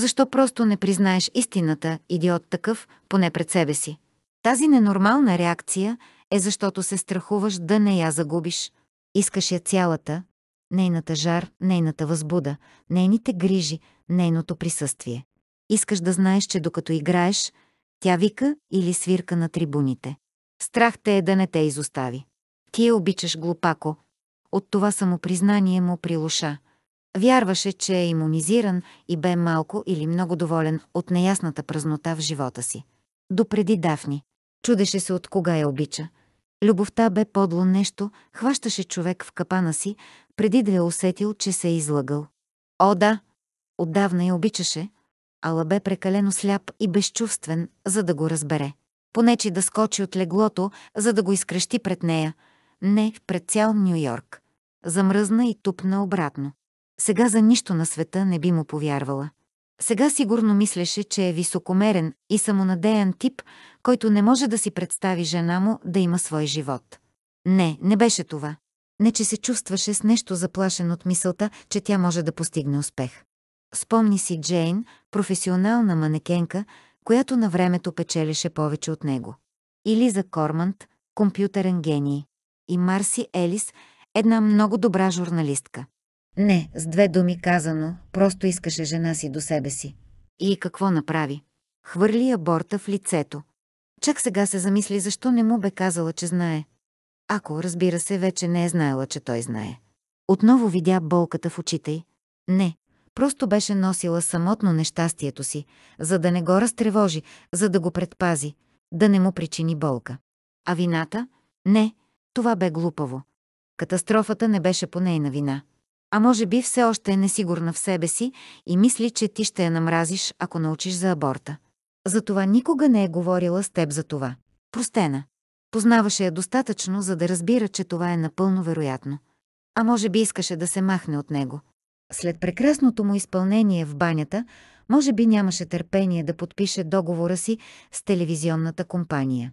Защо просто не признаеш истината, идиот такъв, поне пред себе си? Тази ненормална реакция е защото се страхуваш да не я загубиш. Искаш я цялата, нейната жар, нейната възбуда, нейните грижи, нейното присъствие. Искаш да знаеш, че докато играеш, тя вика или свирка на трибуните. Страх те е да не те изостави. Ти я обичаш глупако. От това самопризнание му прилуша. Вярваше, че е иммунизиран и бе малко или много доволен от неясната празнота в живота си. Допреди Дафни. Чудеше се от кога я обича. Любовта бе подло нещо, хващаше човек в капана си, преди да е усетил, че се е излагал. О, да! Отдавна я обичаше, Ала бе прекалено сляп и безчувствен, за да го разбере. Понечи да скочи от леглото, за да го изкрещи пред нея. Не, пред цял Нью-Йорк. Замръзна и тупна обратно. Сега за нищо на света не би му повярвала. Сега сигурно мислеше, че е високомерен и самонадеян тип, който не може да си представи жена му да има свой живот. Не, не беше това. Не, че се чувстваше с нещо заплашен от мисълта, че тя може да постигне успех. Спомни си Джейн, професионална манекенка, която на времето печелеше повече от него. Илиза Лиза Кормант, компютърен гений. И Марси Елис, една много добра журналистка. Не, с две думи казано, просто искаше жена си до себе си. И какво направи? Хвърли аборта борта в лицето. Чак сега се замисли защо не му бе казала, че знае. Ако, разбира се, вече не е знаела, че той знае. Отново видя болката в очите й. Не, Просто беше носила самотно нещастието си, за да не го разтревожи, за да го предпази, да не му причини болка. А вината? Не, това бе глупаво. Катастрофата не беше по нейна вина. А може би все още е несигурна в себе си и мисли, че ти ще я намразиш, ако научиш за аборта. Затова никога не е говорила с теб за това. Простена. Познаваше я достатъчно, за да разбира, че това е напълно вероятно. А може би искаше да се махне от него. След прекрасното му изпълнение в банята, може би нямаше търпение да подпише договора си с телевизионната компания.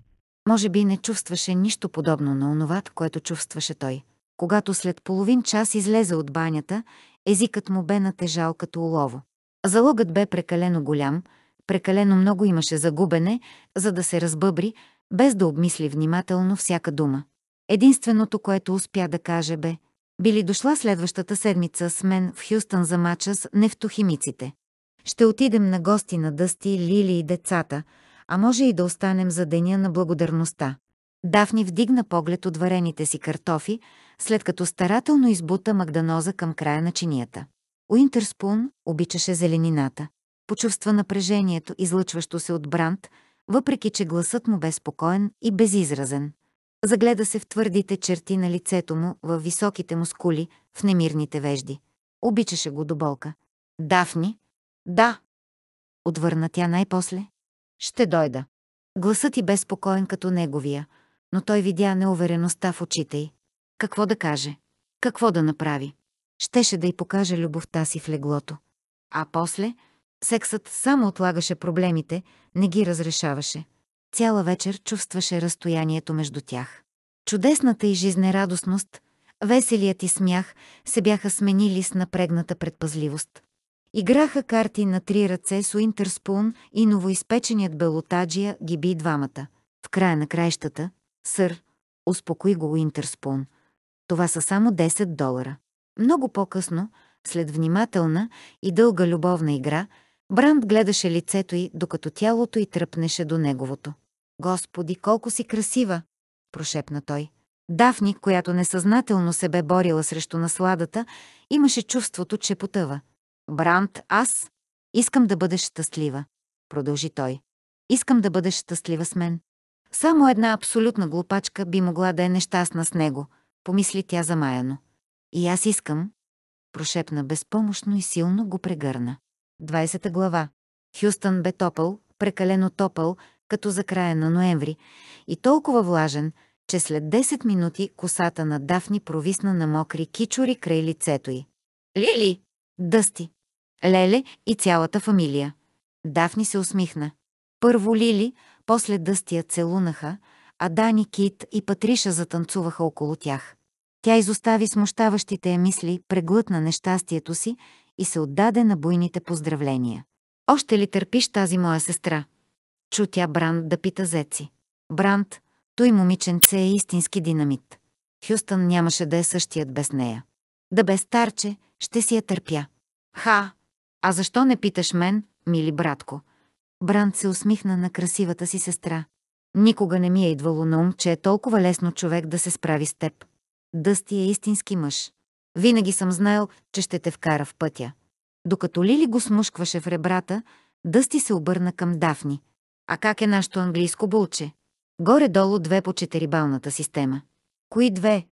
Може би не чувстваше нищо подобно на онова, което чувстваше той. Когато след половин час излезе от банята, езикът му бе натежал като улово. Залогът бе прекалено голям, прекалено много имаше загубене, за да се разбъбри, без да обмисли внимателно всяка дума. Единственото, което успя да каже бе – били дошла следващата седмица с мен в Хюстън за мача с нефтохимиците. Ще отидем на гости на Дъсти, Лили и децата, а може и да останем за деня на благодарността. Дафни вдигна поглед от варените си картофи, след като старателно избута магданоза към края на чинията. Уинтерспун обичаше зеленината. Почувства напрежението, излъчващо се от Бранд, въпреки че гласът му бе спокоен и безизразен. Загледа се в твърдите черти на лицето му, в високите мускули, в немирните вежди. Обичаше го до болка. «Дафни?» «Да!» Отвърна тя най-после. «Ще дойда». Гласът й бе спокоен като неговия, но той видя неувереността в очите й. Какво да каже? Какво да направи? Щеше да й покаже любовта си в леглото. А после, сексът само отлагаше проблемите, не ги разрешаваше. Цяла вечер чувстваше разстоянието между тях. Чудесната и жизнерадостност, веселият и смях се бяха сменили с напрегната предпазливост. Играха карти на три ръце с Уинтерспун и новоизпеченият белотаджия ги би двамата. В края на краищата, сър, успокои го Уинтерспун. Това са само 10 долара. Много по-късно, след внимателна и дълга любовна игра, Бранд гледаше лицето й, докато тялото й тръпнеше до неговото. Господи, колко си красива! прошепна той. Дафни, която несъзнателно се бе борила срещу насладата, имаше чувството, че потъва. Брант, аз искам да бъдеш щастлива, продължи той. Искам да бъдеш щастлива с мен. Само една абсолютна глупачка би могла да е нещастна с него, помисли тя замаяно. И аз искам, прошепна безпомощно и силно го прегърна. 20 глава. Хюстън бе топъл, прекалено топъл, като за края на ноември, и толкова влажен, че след 10 минути косата на Дафни провисна на мокри кичори край лицето й. Лили! Дъсти! Леле и цялата фамилия. Дафни се усмихна. Първо Лили, после дъстия целунаха, а Дани Кит и Патриша затанцуваха около тях. Тя изостави смущаващите я мисли, преглътна нещастието си и се отдаде на буйните поздравления. Още ли търпиш тази моя сестра? Чу тя Бранд да пита Зеци. Бранд, той момиченце е истински динамит. Хюстън нямаше да е същият без нея. Да бе старче, ще си я търпя. Ха! А защо не питаш мен, мили братко? Бранд се усмихна на красивата си сестра. Никога не ми е идвало на ум, че е толкова лесно човек да се справи с теб. Дъсти е истински мъж. Винаги съм знаел, че ще те вкара в пътя. Докато Лили го смушкваше в ребрата, Дъсти се обърна към Дафни – а как е нашето английско булче? Горе-долу две по четирибалната система. Кои две?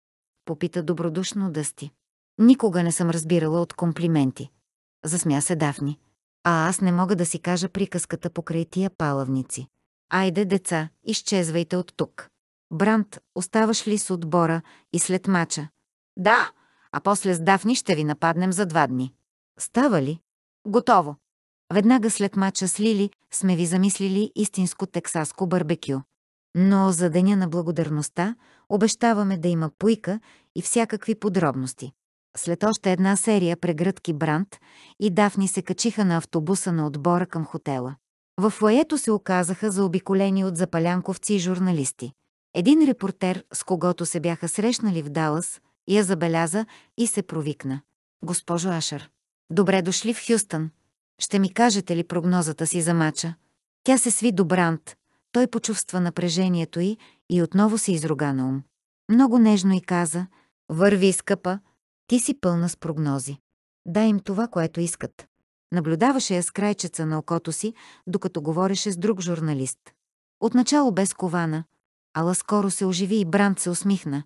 Попита добродушно Дъсти. Никога не съм разбирала от комплименти. Засмя се Дафни. А аз не мога да си кажа приказката покрай тия палавници. Айде, деца, изчезвайте от тук. Брант, оставаш ли с отбора и след мача? Да, а после с Дафни ще ви нападнем за два дни. Става ли? Готово. Веднага след мача с Лили сме ви замислили истинско тексаско барбекю. Но за деня на благодарността обещаваме да има пуйка и всякакви подробности. След още една серия прегръдки Бранд и Дафни се качиха на автобуса на отбора към хотела. В лоето се оказаха заобиколени от запалянковци и журналисти. Един репортер, с когото се бяха срещнали в Далас, я забеляза и се провикна. Госпожо Ашър, добре дошли в Хюстън. Ще ми кажете ли прогнозата си за мача? Тя се сви до Брант. Той почувства напрежението й и отново се изруга на ум. Много нежно и каза, върви, скъпа, ти си пълна с прогнози. Дай им това, което искат. Наблюдаваше я с крайчеца на окото си, докато говореше с друг журналист. Отначало без кована, ала скоро се оживи и Брант се усмихна.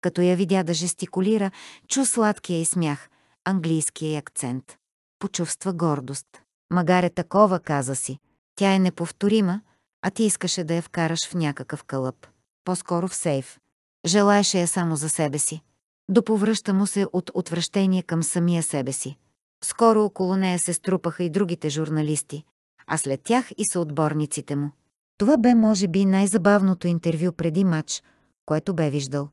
Като я видя да жестикулира, чу сладкия и смях, английския и акцент почувства гордост. Магар е такова, каза си. Тя е неповторима, а ти искаше да я вкараш в някакъв кълъп. По-скоро в сейф. Желаеше я само за себе си. Доповръща му се от отвращение към самия себе си. Скоро около нея се струпаха и другите журналисти, а след тях и съотборниците му. Това бе, може би, най-забавното интервю преди матч, което бе виждал.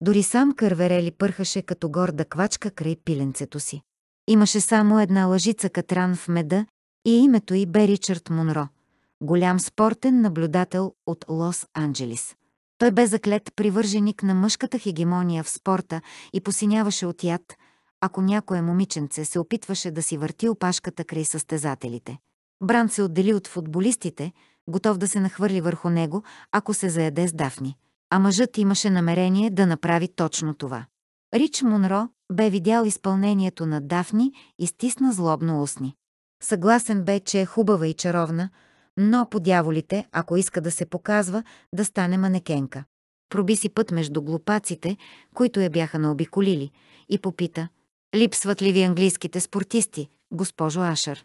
Дори сам Кърверели пърхаше като горда квачка край пиленцето си. Имаше само една лъжица катран в меда и името й бе Ричард Монро, голям спортен наблюдател от Лос-Анджелис. Той бе заклет привърженик на мъжката хегемония в спорта и посиняваше от яд, ако някое момиченце се опитваше да си върти опашката край състезателите. Бран се отдели от футболистите, готов да се нахвърли върху него, ако се заеде с Дафни. А мъжът имаше намерение да направи точно това. Рич Монро бе видял изпълнението на Дафни и стисна злобно устни. Съгласен бе, че е хубава и чаровна, но по дяволите, ако иска да се показва, да стане манекенка. Проби си път между глупаците, които я бяха наобиколили, и попита «Липсват ли ви английските спортисти, госпожо Ашър?»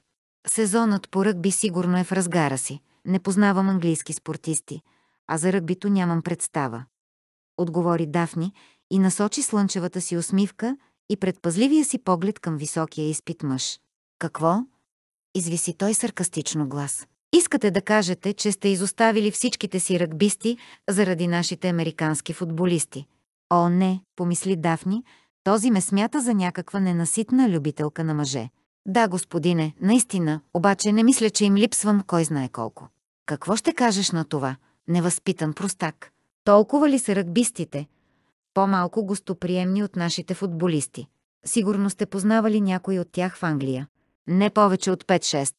Сезонът по ръгби сигурно е в разгара си. Не познавам английски спортисти, а за ръгбито нямам представа. Отговори Дафни и насочи слънчевата си усмивка и предпазливия си поглед към високия изпит мъж. Какво? Извиси той саркастично глас. Искате да кажете, че сте изоставили всичките си ръгбисти заради нашите американски футболисти. О, не, помисли Дафни, този ме смята за някаква ненаситна любителка на мъже. Да, господине, наистина, обаче не мисля, че им липсвам кой знае колко. Какво ще кажеш на това, невъзпитан простак? Толкова ли са ръгбистите, по-малко гостоприемни от нашите футболисти. Сигурно сте познавали някой от тях в Англия. Не повече от 5-6,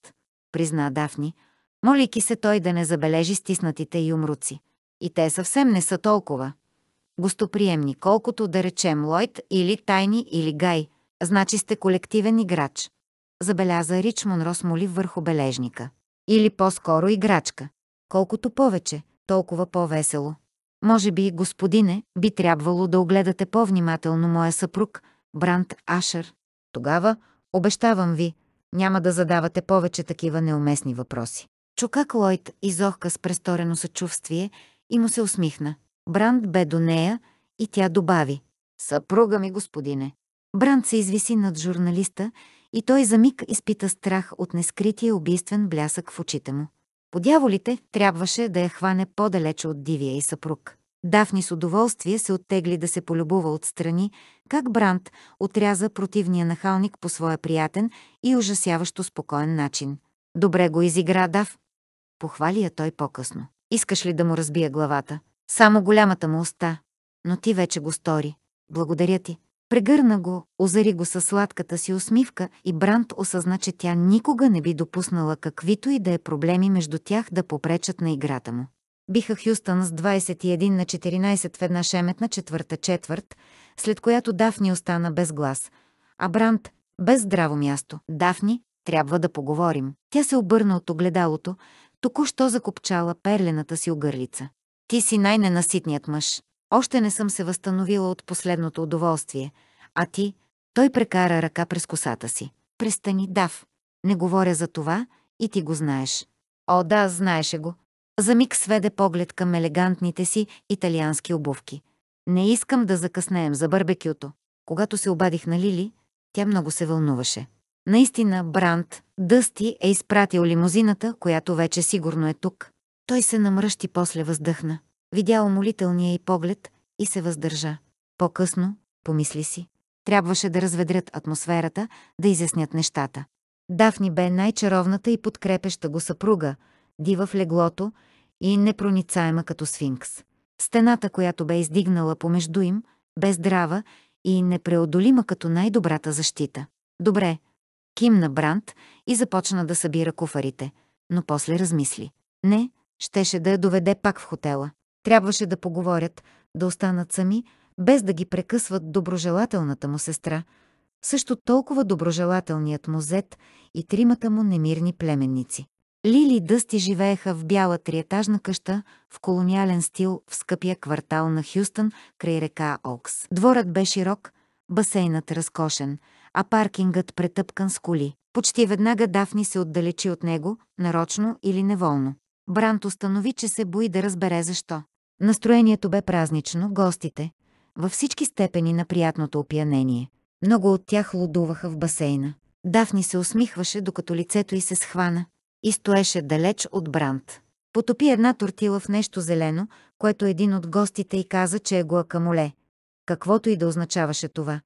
призна Дафни, молики се той да не забележи стиснатите юмруци. И те съвсем не са толкова. Гостоприемни, колкото да речем Лойд или Тайни или Гай, значи сте колективен играч. Забеляза Рич Монрос моли върху бележника. Или по-скоро играчка. Колкото повече, толкова по-весело. Може би, господине, би трябвало да огледате по-внимателно моя съпруг, Бранд Ашер. Тогава, обещавам ви, няма да задавате повече такива неуместни въпроси. Чука Лойд изохка с престорено съчувствие и му се усмихна. Бранд бе до нея и тя добави. Съпруга ми, господине. Бранд се извиси над журналиста и той за миг изпита страх от нескрития убийствен блясък в очите му. По дяволите трябваше да я хване по-далече от дивия и съпруг. Дафни с удоволствие се оттегли да се полюбува отстрани, как Бранд отряза противния нахалник по своя приятен и ужасяващо спокоен начин. Добре го изигра Даф. Похвали я той по-късно. Искаш ли да му разбия главата? Само голямата му уста. Но ти вече го стори. Благодаря ти. Прегърна го, озари го със сладката си усмивка и Брант осъзна, че тя никога не би допуснала каквито и да е проблеми между тях да попречат на играта му. Биха Хюстън с 21 на 14 в една шеметна четвърта четвърт, след която Дафни остана без глас, а Брант – без здраво място. Дафни, трябва да поговорим. Тя се обърна от огледалото, току-що закопчала перлената си огърлица. Ти си най-ненаситният мъж. Още не съм се възстановила от последното удоволствие, а ти, той прекара ръка през косата си. Престани, Дав. Не говоря за това и ти го знаеш. О, да, знаеше го. За миг сведе поглед към елегантните си италиански обувки. Не искам да закъснеем за барбекюто. Когато се обадих на Лили, тя много се вълнуваше. Наистина, Бранд, Дъсти е изпратил лимузината, която вече сигурно е тук. Той се намръщи после въздъхна видя умолителния й поглед и се въздържа. По-късно, помисли си, трябваше да разведрят атмосферата, да изяснят нещата. Дафни бе най-чаровната и подкрепеща го съпруга, дива в леглото и непроницаема като сфинкс. Стената, която бе издигнала помежду им, бе здрава и непреодолима като най-добрата защита. Добре, кимна Бранд и започна да събира куфарите, но после размисли. Не, щеше да я доведе пак в хотела. Трябваше да поговорят, да останат сами, без да ги прекъсват доброжелателната му сестра, също толкова доброжелателният му зет и тримата му немирни племенници. Лили и Дъсти живееха в бяла триетажна къща в колониален стил в скъпия квартал на Хюстън край река Окс. Дворът бе широк, басейнът разкошен, а паркингът претъпкан с коли. Почти веднага Дафни се отдалечи от него, нарочно или неволно. Брант установи, че се бои да разбере защо. Настроението бе празнично, гостите, във всички степени на приятното опиянение. Много от тях лудуваха в басейна. Дафни се усмихваше, докато лицето й се схвана и стоеше далеч от бранд. Потопи една тортила в нещо зелено, което един от гостите й каза, че е гуакамоле, каквото и да означаваше това.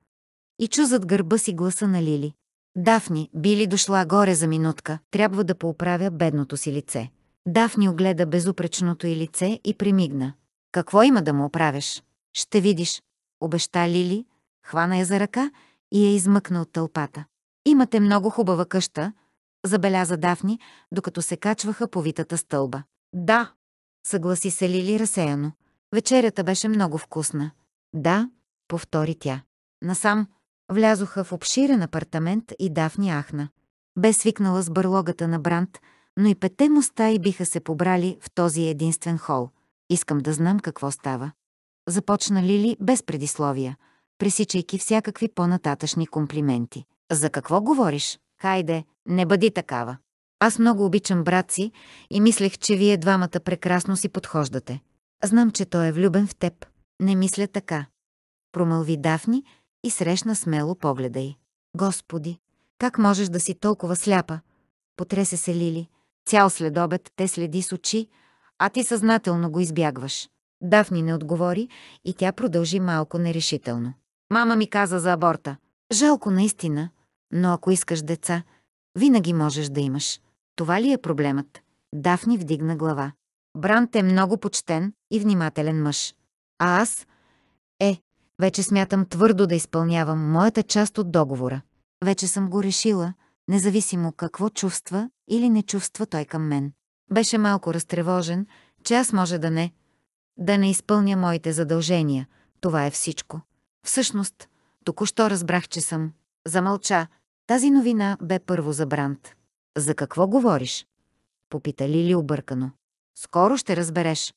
И чу зад гърба си гласа на Лили. Дафни, били дошла горе за минутка, трябва да поуправя бедното си лице. Дафни огледа безупречното й лице и примигна. Какво има да му оправиш? Ще видиш, обеща Лили, хвана я за ръка и я измъкна от тълпата. Имате много хубава къща, забеляза Дафни, докато се качваха по витата стълба. Да, съгласи се Лили разсеяно. Вечерята беше много вкусна. Да, повтори тя. Насам влязоха в обширен апартамент и Дафни ахна. Бе свикнала с бърлогата на Брант, но и пете му стаи биха се побрали в този единствен хол – Искам да знам какво става. Започна Лили без предисловия, пресичайки всякакви по-нататъчни комплименти. За какво говориш? Хайде, не бъди такава. Аз много обичам брат си и мислех, че вие двамата прекрасно си подхождате. Знам, че той е влюбен в теб. Не мисля така. Промълви Дафни и срещна смело погледа й. Господи, как можеш да си толкова сляпа? Потресе се Лили. Цял следобед те следи с очи, а ти съзнателно го избягваш. Дафни не отговори и тя продължи малко нерешително. Мама ми каза за аборта. Жалко наистина, но ако искаш деца, винаги можеш да имаш. Това ли е проблемът? Дафни вдигна глава. Брант е много почтен и внимателен мъж. А аз? Е, вече смятам твърдо да изпълнявам моята част от договора. Вече съм го решила, независимо какво чувства или не чувства той към мен беше малко разтревожен, че аз може да не, да не изпълня моите задължения. Това е всичко. Всъщност, току-що разбрах, че съм. Замълча. Тази новина бе първо за Бранд. За какво говориш? Попита Лили объркано. Скоро ще разбереш.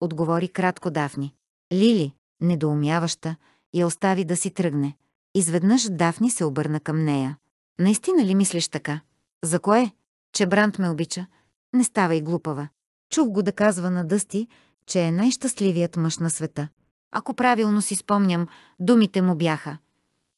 Отговори кратко Дафни. Лили, недоумяваща, я остави да си тръгне. Изведнъж Дафни се обърна към нея. Наистина ли мислиш така? За кое? Че Бранд ме обича, не ставай глупава. Чух го да казва на Дъсти, че е най-щастливият мъж на света. Ако правилно си спомням, думите му бяха.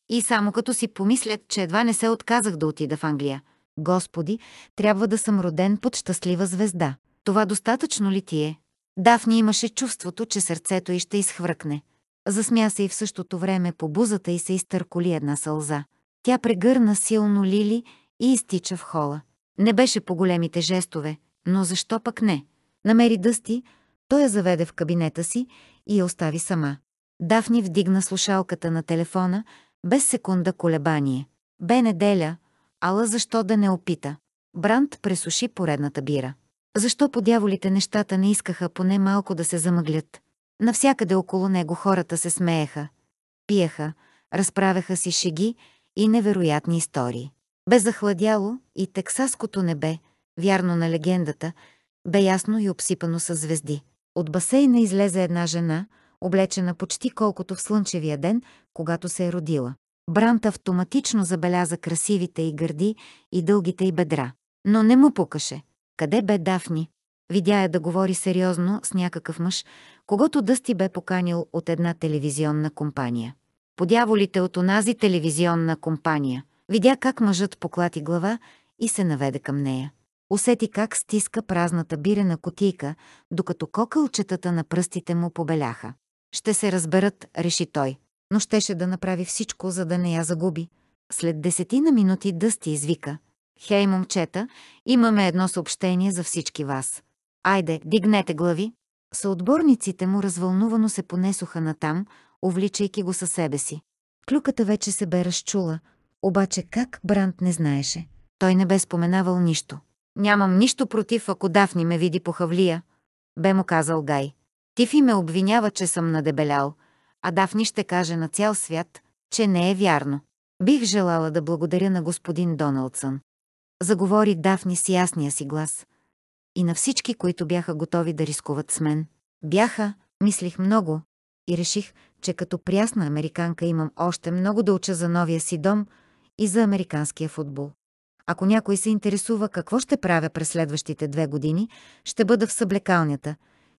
И само като си помислят, че едва не се отказах да отида в Англия. Господи, трябва да съм роден под щастлива звезда. Това достатъчно ли ти е? Дафни имаше чувството, че сърцето й ще изхвъркне. Засмя се и в същото време по бузата й се изтърколи една сълза. Тя прегърна силно Лили и изтича в хола. Не беше по големите жестове, но защо пък не? Намери дъсти, той я заведе в кабинета си и я остави сама. Дафни вдигна слушалката на телефона, без секунда колебание. Бе неделя, ала защо да не опита? Бранд пресуши поредната бира. Защо по дяволите нещата не искаха поне малко да се замъглят? Навсякъде около него хората се смееха, пиеха, разправяха си шеги и невероятни истории. Бе захладяло и тексаското небе, вярно на легендата, бе ясно и обсипано с звезди. От басейна излезе една жена, облечена почти колкото в слънчевия ден, когато се е родила. Брант автоматично забеляза красивите й гърди и дългите й бедра. Но не му пукаше. Къде бе Дафни? Видя я да говори сериозно с някакъв мъж, когато Дъсти бе поканил от една телевизионна компания. Подяволите от онази телевизионна компания. Видя как мъжът поклати глава и се наведе към нея усети как стиска празната бирена котийка, докато кокълчетата на пръстите му побеляха. Ще се разберат, реши той, но щеше да направи всичко, за да не я загуби. След десетина минути Дъсти извика. Хей, момчета, имаме едно съобщение за всички вас. Айде, дигнете глави. Съотборниците му развълнувано се понесоха натам, увличайки го със себе си. Клюката вече се бе разчула, обаче как Бранд не знаеше. Той не бе споменавал нищо. Нямам нищо против, ако Дафни ме види по хавлия, бе му казал Гай. Тифи ме обвинява, че съм надебелял, а Дафни ще каже на цял свят, че не е вярно. Бих желала да благодаря на господин Доналдсън. Заговори Дафни с ясния си глас. И на всички, които бяха готови да рискуват с мен. Бяха, мислих много и реших, че като прясна американка имам още много да уча за новия си дом и за американския футбол. Ако някой се интересува какво ще правя през следващите две години, ще бъда в съблекалнята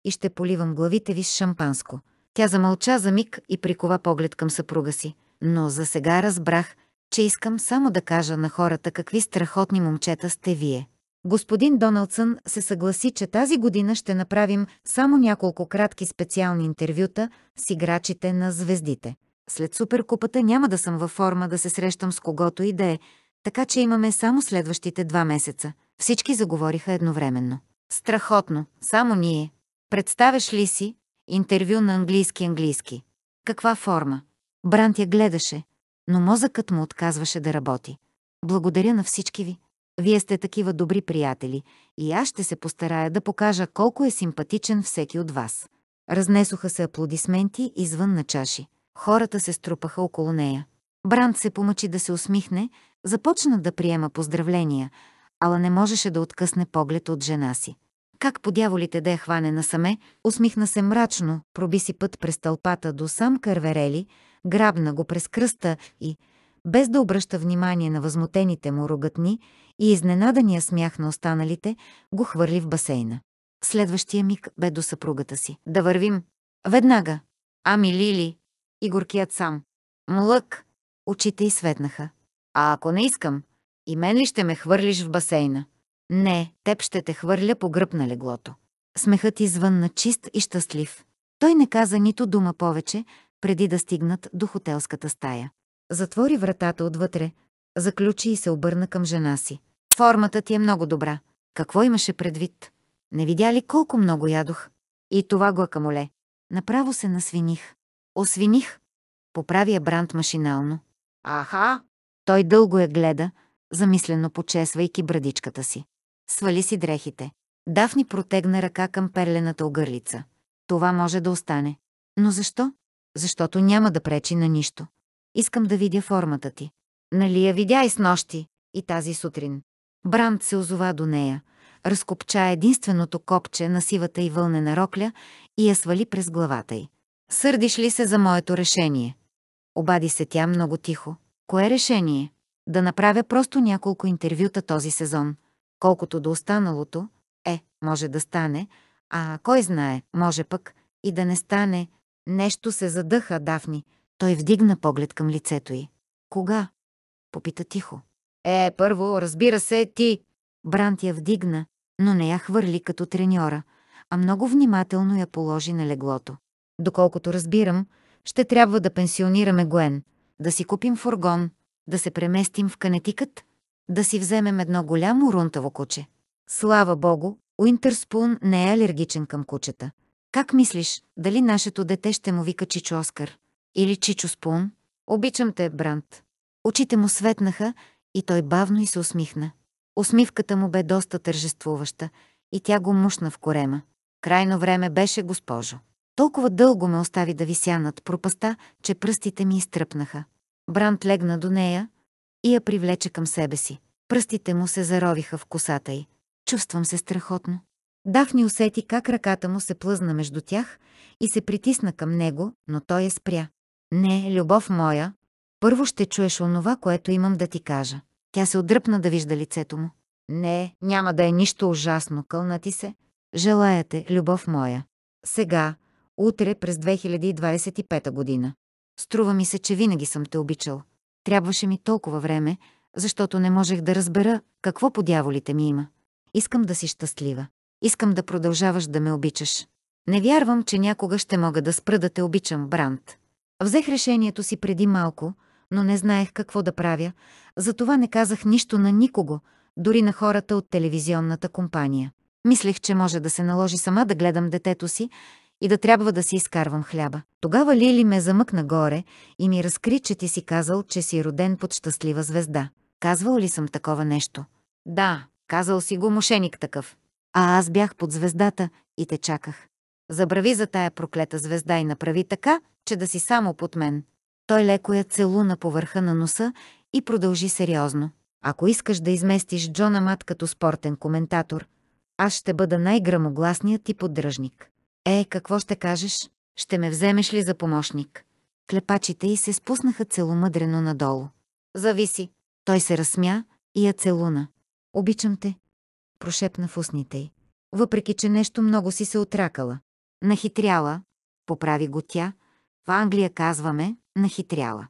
и ще поливам главите ви с шампанско. Тя замълча за миг и прикова поглед към съпруга си. Но за сега разбрах, че искам само да кажа на хората какви страхотни момчета сте вие. Господин Доналдсън се съгласи, че тази година ще направим само няколко кратки специални интервюта с играчите на звездите. След суперкупата няма да съм във форма да се срещам с когото и да е, така че имаме само следващите два месеца. Всички заговориха едновременно. Страхотно, само ние. Представяш ли си интервю на английски-английски? Каква форма? Брант я гледаше, но мозъкът му отказваше да работи. Благодаря на всички ви. Вие сте такива добри приятели и аз ще се постарая да покажа колко е симпатичен всеки от вас. Разнесоха се аплодисменти извън на чаши. Хората се струпаха около нея. Бранд се помъчи да се усмихне, Започна да приема поздравления, ала не можеше да откъсне поглед от жена си. Как по дяволите да я е хване насаме, усмихна се мрачно, проби си път през тълпата до сам Карверели, грабна го през кръста и, без да обръща внимание на възмутените му рогатни и изненадания смях на останалите, го хвърли в басейна. Следващия миг бе до съпругата си. Да вървим. Веднага. Ами Лили. И горкият сам. Млък. Очите й светнаха. А ако не искам, и мен ли ще ме хвърлиш в басейна? Не, теб ще те хвърля по гръб на леглото. Смехът на чист и щастлив. Той не каза нито дума повече, преди да стигнат до хотелската стая. Затвори вратата отвътре, заключи и се обърна към жена си. Формата ти е много добра. Какво имаше предвид? Не видя ли колко много ядох? И това гуакамоле. Направо се насвиних. Освиних. Поправи я Бранд машинално. Аха, той дълго я гледа, замислено почесвайки брадичката си. Свали си дрехите. Дафни протегна ръка към перлената огърлица. Това може да остане. Но защо? Защото няма да пречи на нищо. Искам да видя формата ти. Нали я видя и с нощи, и тази сутрин. Бранд се озова до нея, разкопча единственото копче на сивата и вълнена рокля и я свали през главата й. Сърдиш ли се за моето решение? Обади се тя много тихо. Кое е решение? Да направя просто няколко интервюта този сезон. Колкото до останалото, е, може да стане, а кой знае, може пък и да не стане. Нещо се задъха, Дафни. Той вдигна поглед към лицето й. Кога? Попита тихо. Е, първо, разбира се, ти. Брант я вдигна, но не я хвърли като треньора, а много внимателно я положи на леглото. Доколкото разбирам, ще трябва да пенсионираме Гуен да си купим фургон, да се преместим в канетикът, да си вземем едно голямо рунтаво куче. Слава богу, Уинтерспун не е алергичен към кучета. Как мислиш, дали нашето дете ще му вика Чичо Оскар? Или Чичо Спун? Обичам те, Брант. Очите му светнаха и той бавно и се усмихна. Усмивката му бе доста тържествуваща и тя го мушна в корема. Крайно време беше, госпожо. Толкова дълго ме остави да вися над пропаста, че пръстите ми изтръпнаха. Брант легна до нея и я привлече към себе си. Пръстите му се заровиха в косата й. Чувствам се страхотно. Дафни усети как ръката му се плъзна между тях и се притисна към него, но той я спря. Не, любов моя, първо ще чуеш онова, което имам да ти кажа. Тя се отдръпна да вижда лицето му. Не, няма да е нищо ужасно, кълна ти се. Желая те, любов моя. Сега, утре през 2025 година. Струва ми се, че винаги съм те обичал. Трябваше ми толкова време, защото не можех да разбера какво по дяволите ми има. Искам да си щастлива. Искам да продължаваш да ме обичаш. Не вярвам, че някога ще мога да спра да те обичам, Бранд. Взех решението си преди малко, но не знаех какво да правя, затова не казах нищо на никого, дори на хората от телевизионната компания. Мислех, че може да се наложи сама да гледам детето си и да трябва да си изкарвам хляба. Тогава Лили ме замъкна горе и ми разкри, че ти си казал, че си роден под щастлива звезда. Казвал ли съм такова нещо? Да, казал си го мошеник такъв. А аз бях под звездата и те чаках. Забрави за тая проклета звезда и направи така, че да си само под мен. Той леко я целуна повърха на носа и продължи сериозно. Ако искаш да изместиш Джона Мат като спортен коментатор, аз ще бъда най-грамогласният ти поддръжник. Е, какво ще кажеш? Ще ме вземеш ли за помощник? Клепачите й се спуснаха целомъдрено надолу. Зависи. Той се разсмя и я целуна. Обичам те. Прошепна в устните й. Въпреки, че нещо много си се отракала. Нахитряла, поправи го тя. В Англия казваме нахитряла.